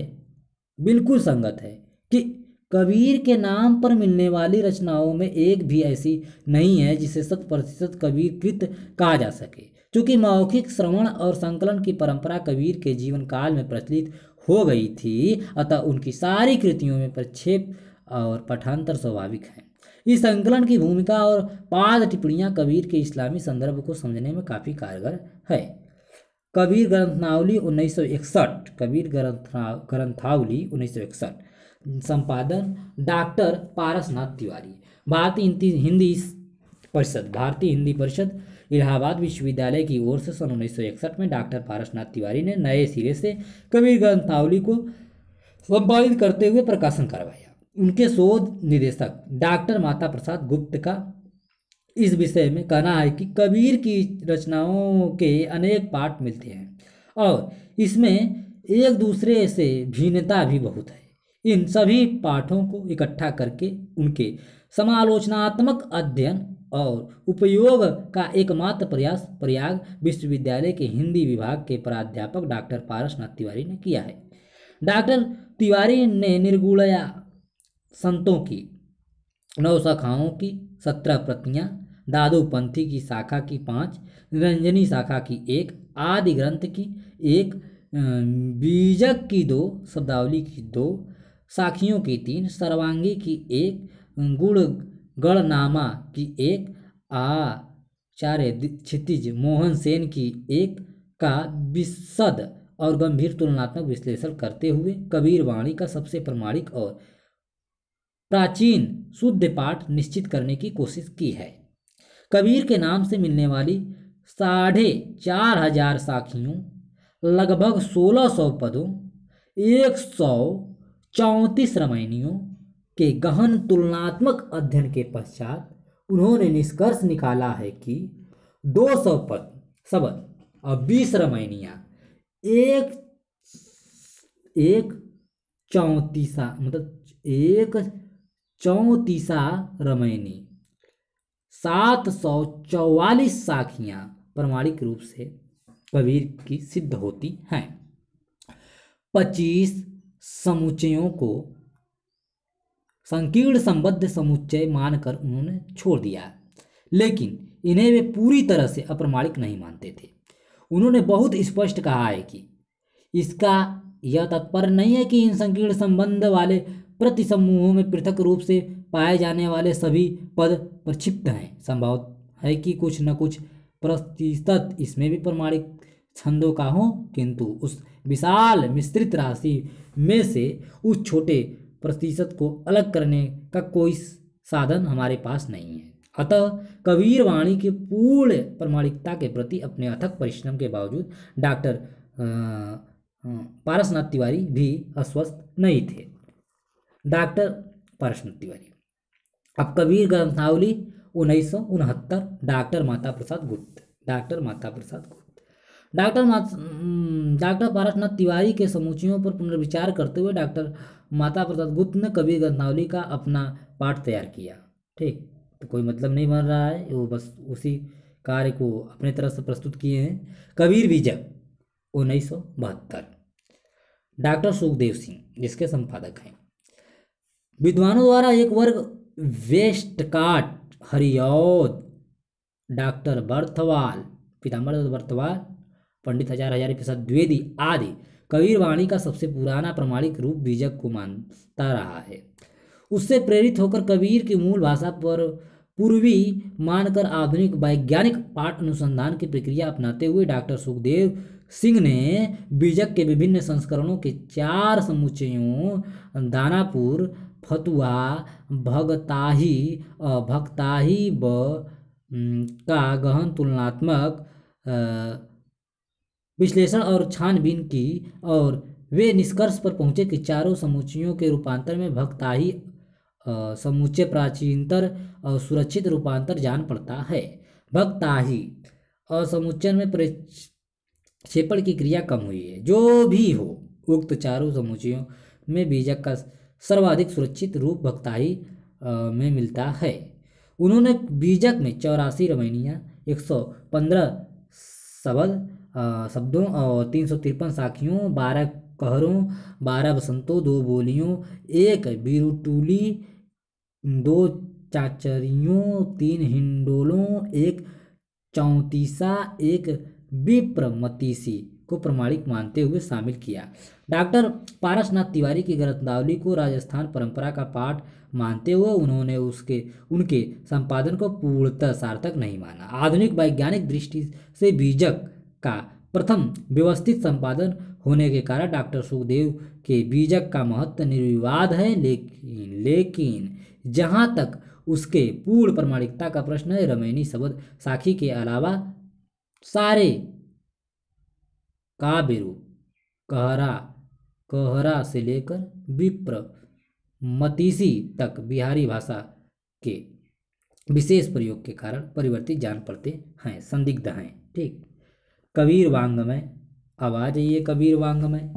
बिल्कुल संगत है कि कबीर के नाम पर मिलने वाली रचनाओं में एक भी ऐसी नहीं है जिसे शत प्रतिशत कबीरकृत कहा जा सके चूँकि मौखिक श्रवण और संकलन की परंपरा कबीर के जीवन काल में प्रचलित हो गई थी अतः उनकी सारी कृतियों में प्रक्षेप और पठांतर स्वाभाविक हैं इस संकलन की भूमिका और पाद टिप्पणियाँ कबीर के इस्लामी संदर्भ को समझने में काफ़ी कारगर है कबीर ग्रंथनावली 1961 कबीर ग्रंथना ग्रंथावली 1961 संपादन डॉक्टर पारसनाथ तिवारी भारतीय हिंदी परिषद भारतीय हिंदी परिषद इलाहाबाद विश्वविद्यालय की ओर से सन इकसठ में डॉक्टर पारसनाथ तिवारी ने नए सिरे से कबीर ग्रंथावली को संपादित करते हुए प्रकाशन करवाया उनके शोध निदेशक डॉक्टर माता प्रसाद गुप्त का इस विषय में कहना है कि कबीर की रचनाओं के अनेक पाठ मिलते हैं और इसमें एक दूसरे से भिन्नता भी बहुत है इन सभी पाठों को इकट्ठा करके उनके समालोचनात्मक अध्ययन और उपयोग का एकमात्र प्रयास प्रयाग विश्वविद्यालय के हिंदी विभाग के प्राध्यापक डॉक्टर पारसनाथ तिवारी ने किया है डॉक्टर तिवारी ने निर्गुणया संतों की नौ शाखाओं की सत्रह प्रतियाँ दादोपंथी की शाखा की पाँच निरंजनी शाखा की एक आदि ग्रंथ की एक अं, बीजक की दो शब्दावली की दो साखियों की तीन सर्वांगी की एक गुण गणनामा की एक आचार्य क्षितिज मोहन सेन की एक का विशद और गंभीर तुलनात्मक विश्लेषण करते हुए कबीर वाणी का सबसे प्रमाणिक और प्राचीन शुद्ध पाठ निश्चित करने की कोशिश की है कबीर के नाम से मिलने वाली साढ़े चार हजार साखियों लगभग सोलह सौ पदों एक सौ चौंतीस रामायणियों के गहन तुलनात्मक अध्ययन के पश्चात उन्होंने निष्कर्ष निकाला है कि दो सौ पद शब्द और बीस रामायणियाँ एक एक चौंतीसा मतलब एक चौंतीसा रामायणी सात सौ चौवालीस साखियाँ प्रमाणिक रूप से कबीर की सिद्ध होती हैं पच्चीस समुचयों को संकीर्ण संबद्ध समुच्चय मानकर उन्होंने छोड़ दिया लेकिन इन्हें वे पूरी तरह से अप्रमाणिक नहीं मानते थे उन्होंने बहुत स्पष्ट कहा है कि इसका यह तात्पर्य नहीं है कि इन संकीर्ण संबंध वाले प्रति समूहों में पृथक रूप से पाए जाने वाले सभी पद प्रक्षिप्त हैं संभव है कि कुछ न कुछ प्रतिशत इसमें भी प्रमाणिक छंदों का हो किंतु उस विशाल मिश्रित राशि में से उस छोटे प्रतिशत को अलग करने का कोई साधन हमारे पास नहीं है अतः कबीर वाणी के पूर्ण प्रमाणिकता के प्रति अपने अथक परिश्रम के बावजूद डॉक्टर पारसनाथ तिवारी भी अस्वस्थ नहीं थे डॉक्टर पारसनाथ तिवारी अब कबीर ग्रंथावली उन्नीस सौ उनहत्तर डॉक्टर माता प्रसाद गुप्त डॉक्टर माता प्रसाद गुप्त डॉक्टर डॉक्टर पारसनाथ तिवारी के समूचियों पर पुनर्विचार करते हुए डॉक्टर माता प्रसाद गुप्त ने कबीर ग्रंथावली का अपना पाठ तैयार किया ठीक तो कोई मतलब नहीं बन रहा है वो बस उसी कार्य को अपने तरह से प्रस्तुत किए हैं कबीर विजय उन्नीस सौ बहत्तर डॉक्टर सुखदेव सिंह जिसके संपादक हैं विद्वानों द्वारा एक वर्ग वेस्टकाट हरियौद डॉक्टर बर्थवाल पिताम्बर बर्थवाल पंडित हजार हजारी प्रसाद द्विवेदी आदि कबीर वाणी का सबसे पुराना प्रमाणिक रूप बीजक को मानता रहा है उससे प्रेरित होकर कबीर की मूल भाषा पर पूर्वी मानकर आधुनिक वैज्ञानिक पाठ अनुसंधान की प्रक्रिया अपनाते हुए डॉक्टर सुखदेव सिंह ने बीजक के विभिन्न संस्करणों के चार समुच्चयों दानापुर फतुहा भगताही भक्ताही ब का गहन तुलनात्मक विश्लेषण और छानबीन की और वे निष्कर्ष पर पहुंचे कि चारों समुच्चयों के रूपांतर में भक्ताही समुच्चय प्राचीनतर और सुरक्षित रूपांतर जान पड़ता है भक्ताही असमुच्चन में प्रक्षेपण की क्रिया कम हुई है जो भी हो उक्त चारों समुच्चयों में बीजक का सर्वाधिक सुरक्षित रूप भक्ताई में मिलता है उन्होंने बीजक में चौरासी रमैनियाँ एक सौ पंद्रह शबद शब्दों और तीन सौ तिरपन साखियों बारह कहरों बारह बसंतों दो बोलियों एक बीरुटूली दो चाचरियों तीन हिंडोलों एक चौंतीसा एक विप्रमतीसी को प्रमाणिक मानते हुए शामिल किया डॉक्टर पारसनाथ तिवारी की ग्रंथावली को राजस्थान परंपरा का पाठ मानते हुए उन्होंने उसके उनके संपादन को पूर्णतः सार्थक नहीं माना आधुनिक वैज्ञानिक दृष्टि से बीजक का प्रथम व्यवस्थित संपादन होने के कारण डॉक्टर सुखदेव के बीजक का महत्व निर्विवाद है लेकिन लेकिन जहाँ तक उसके पूर्ण प्रमाणिकता का प्रश्न है रमैनी शब्द साखी के अलावा सारे काबिरु कहरा कहरा से लेकर विप्र मतीसी तक बिहारी भाषा के विशेष प्रयोग के कारण परिवर्तित जान पड़ते हैं संदिग्ध हैं ठीक कबीर वांगमय आवाज है ये कबीर में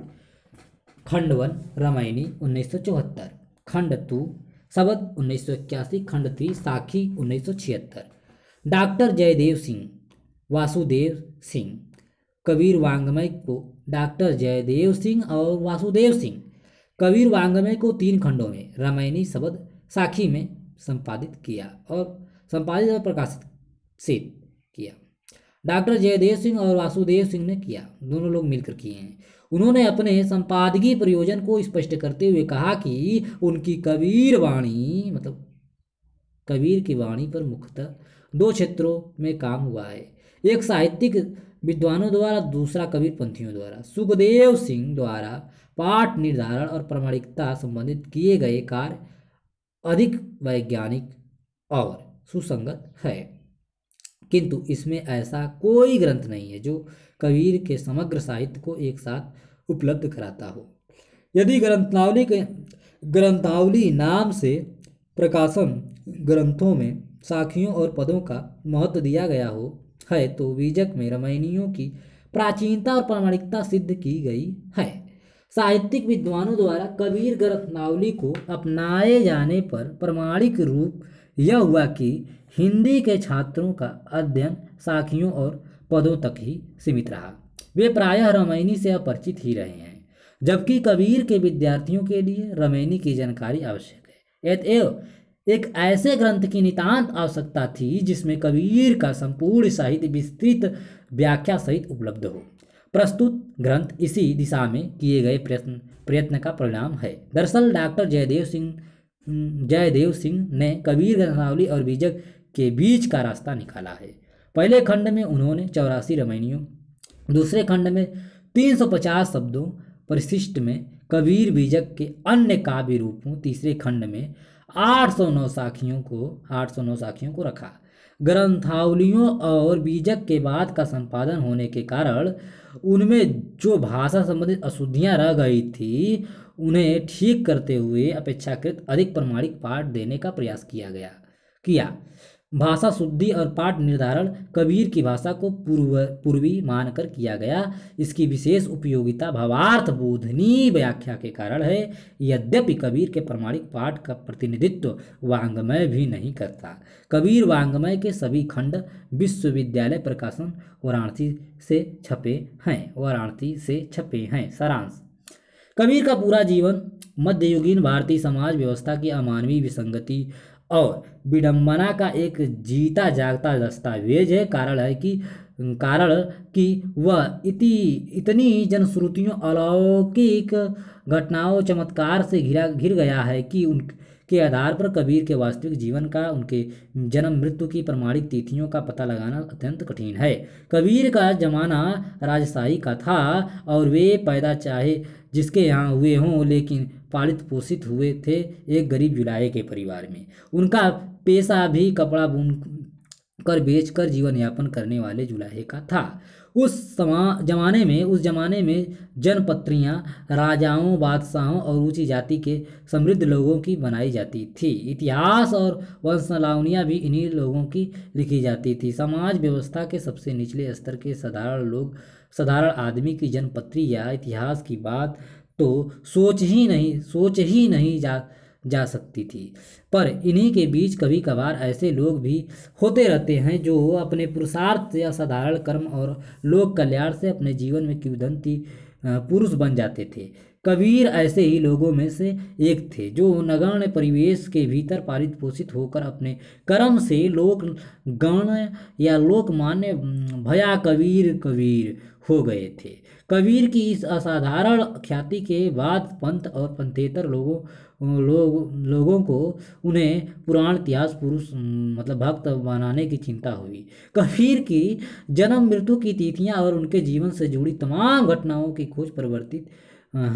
खंड वन रामायणी उन्नीस सौ चौहत्तर खंड टू शबद उन्नीस सौ इक्यासी खंड थ्री साखी उन्नीस सौ छिहत्तर डॉक्टर जयदेव सिंह वासुदेव सिंह कबीर वांगमय को डॉक्टर जयदेव सिंह और वासुदेव सिंह कबीर वांगमय को तीन खंडों में रामायणी शब्द साखी में संपादित किया और संपादित और प्रकाशित से किया डॉक्टर जयदेव सिंह और वासुदेव सिंह ने किया दोनों लोग मिलकर किए हैं उन्होंने अपने संपादकीय प्रयोजन को स्पष्ट करते हुए कहा कि उनकी कबीर वाणी मतलब कबीर की वाणी पर मुख्यतः दो क्षेत्रों में काम हुआ है एक साहित्यिक विद्वानों द्वारा दूसरा पंथियों द्वारा सुखदेव सिंह द्वारा पाठ निर्धारण और प्रमाणिकता संबंधित किए गए कार्य अधिक वैज्ञानिक और सुसंगत है किंतु इसमें ऐसा कोई ग्रंथ नहीं है जो कबीर के समग्र साहित्य को एक साथ उपलब्ध कराता हो यदि ग्रंथावली के ग्रंथावली नाम से प्रकाशन ग्रंथों में साखियों और पदों का महत्व दिया गया हो है तो बीजक में रामायणियों की प्राचीनता और प्रामाणिकता सिद्ध की गई है साहित्यिक विद्वानों द्वारा कबीर ग्रंथनावली को अपनाए जाने पर प्रमाणिक रूप यह हुआ कि हिंदी के छात्रों का अध्ययन साखियों और पदों तक ही सीमित रहा वे प्रायः रमैनी से अपरिचित ही रहे हैं जबकि कबीर के विद्यार्थियों के लिए रमैनी की जानकारी आवश्यक है यतएव एक ऐसे ग्रंथ की नितांत आवश्यकता थी जिसमें कबीर का संपूर्ण साहित्य विस्तृत व्याख्या सहित उपलब्ध हो प्रस्तुत ग्रंथ इसी दिशा में किए गए प्रयत्न प्रयत्न का परिणाम है दरअसल डॉक्टर जयदेव सिंह जयदेव सिंह ने कबीर ग्रंथावली और बीजक के बीच का रास्ता निकाला है पहले खंड में उन्होंने चौरासी रमैनियों दूसरे खंड में 350 शब्दों परिशिष्ट में कबीर बीजक के अन्य काव्य रूपों तीसरे खंड में आठ सौ नौ साखियों को आठ सौ नौ साखियों को रखा ग्रंथावलियों और बीजक के बाद का संपादन होने के कारण उनमें जो भाषा संबंधित अशुद्धियाँ रह गई थी उन्हें ठीक करते हुए अपेक्षाकृत अधिक प्रमाणिक पाठ देने का प्रयास किया गया किया भाषा शुद्धि और पाठ निर्धारण कबीर की भाषा को पूर्व पूर्वी मानकर किया गया इसकी विशेष उपयोगिता भावार्थ बोधनी व्याख्या के कारण है यद्यपि कबीर के प्रमाणिक पाठ का प्रतिनिधित्व वांग्मय भी नहीं करता कबीर वांगमय के सभी खंड विश्वविद्यालय प्रकाशन वाराणसी से छपे हैं वाराणसी से छपे हैं सारांश कबीर का पूरा जीवन मध्ययुगीन भारतीय समाज व्यवस्था की अमानवीय विसंगति और विडम्बना का एक जीता जागता दस्तावेज है कारण है कि कारण कि वह इति इतनी जनश्रुतियों अलौकिक घटनाओं चमत्कार से घिरा घिर गया है कि उन के आधार पर कबीर के वास्तविक जीवन का उनके जन्म मृत्यु की प्रमाणिक तिथियों का पता लगाना अत्यंत कठिन है कबीर का जमाना राजशाही का था और वे पैदा चाहे जिसके यहाँ हुए हों लेकिन पालित पोषित हुए थे एक गरीब जुलाहे के परिवार में उनका पेशा भी कपड़ा बुन कर बेच कर जीवन यापन करने वाले जुलाहे का था उस समा जमाने में उस जमाने में जनपत्रियाँ राजाओं बादशाहों और ऊँची जाति के समृद्ध लोगों की बनाई जाती थी इतिहास और वंशलावनियाँ भी इन्हीं लोगों की लिखी जाती थी समाज व्यवस्था के सबसे निचले स्तर के साधारण लोग साधारण आदमी की जनपत्री या इतिहास की बात तो सोच ही नहीं सोच ही नहीं जा जा सकती थी पर इन्हीं के बीच कभी कभार ऐसे लोग भी होते रहते हैं जो अपने पुरुषार्थ या साधारण कर्म और लोक कल्याण से अपने जीवन में क्यूदंती पुरुष बन जाते थे कबीर ऐसे ही लोगों में से एक थे जो नगण्य परिवेश के भीतर पारित पोषित होकर अपने कर्म से लोक गण या लोकमान्य भया कबीर कबीर हो गए थे कबीर की इस असाधारण ख्याति के बाद पंथ और पंथेतर लोगों लोग लोगों को उन्हें पुराण इतिहास पुरुष मतलब भक्त बनाने की चिंता हुई कबीर की जन्म मृत्यु की तिथियां और उनके जीवन से जुड़ी तमाम घटनाओं की खोज परिवर्तित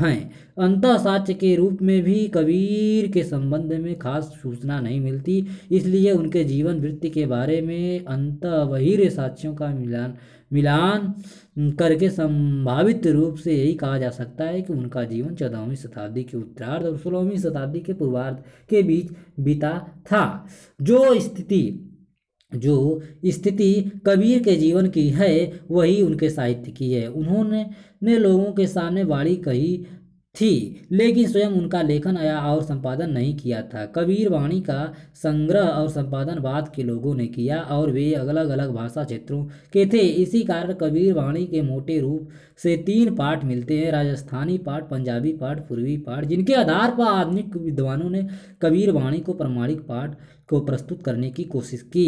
हैं अंत साक्ष्य के रूप में भी कबीर के संबंध में खास सूचना नहीं मिलती इसलिए उनके जीवन वृत्ति के बारे में अंत बहिर् साक्ष्यों का मिलान मिलान करके संभावित रूप से यही कहा जा सकता है कि उनका जीवन चौदहवीं शताब्दी के उत्तरार्ध और सोलहवीं शताब्दी के पूर्वार्ध के बीच बीता था जो स्थिति जो स्थिति कबीर के जीवन की है वही उनके साहित्य की है उन्होंने ने लोगों के सामने वाणी कही थी लेकिन स्वयं उनका लेखन आया और संपादन नहीं किया था कबीर वाणी का संग्रह और संपादन बाद के लोगों ने किया और वे अलग अलग भाषा क्षेत्रों के थे इसी कारण कबीर वाणी के मोटे रूप से तीन पाठ मिलते हैं राजस्थानी पाठ पंजाबी पाठ पूर्वी पाठ जिनके आधार पर आधुनिक विद्वानों ने कबीर वाणी को प्रमाणिक पाठ को प्रस्तुत करने की कोशिश की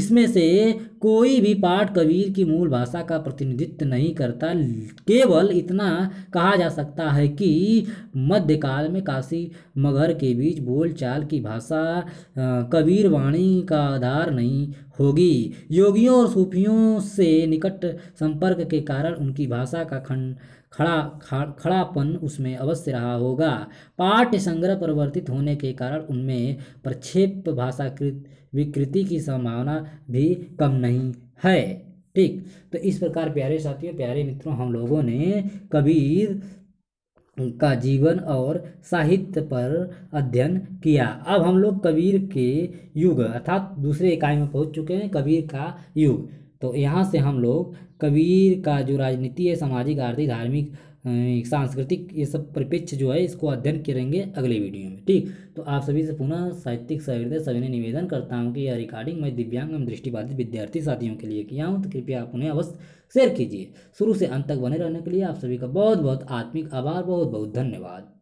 इसमें से कोई भी पाठ कबीर की मूल भाषा का प्रतिनिधित्व नहीं करता केवल इतना कहा जा सकता है कि मध्यकाल में काशी मगर के बीच बोलचाल की भाषा कबीर वाणी का आधार नहीं होगी योगियों और सूफियों से निकट संपर्क के कारण उनकी भाषा का खंड खड़ा खा खड़ापन उसमें अवश्य रहा होगा पाठ्य संग्रह परिवर्तित होने के कारण उनमें प्रक्षेप भाषाकृत विकृति की संभावना भी कम नहीं है ठीक तो इस प्रकार प्यारे साथियों प्यारे मित्रों हम लोगों ने कबीर का जीवन और साहित्य पर अध्ययन किया अब हम लोग कबीर के युग अर्थात दूसरे इकाई में पहुंच चुके हैं कबीर का युग तो यहाँ से हम लोग कबीर का जो राजनीति है सामाजिक आर्थिक धार्मिक सांस्कृतिक ये सब परिप्रेक्ष्य जो है इसको अध्ययन करेंगे अगले वीडियो में ठीक तो आप सभी से पुनः साहित्यिक सहृदय सभी ने निवेदन करता हूँ कि यह रिकॉर्डिंग मैं दिव्यांग एवं दृष्टिबाधित विद्यार्थी साथियों के लिए किया हूँ तो कृपया आप उन्हें अवश्य शेयर कीजिए शुरू से अंत तक बने रहने के लिए आप सभी का बहुत बहुत आत्मिक आभार बहुत बहुत धन्यवाद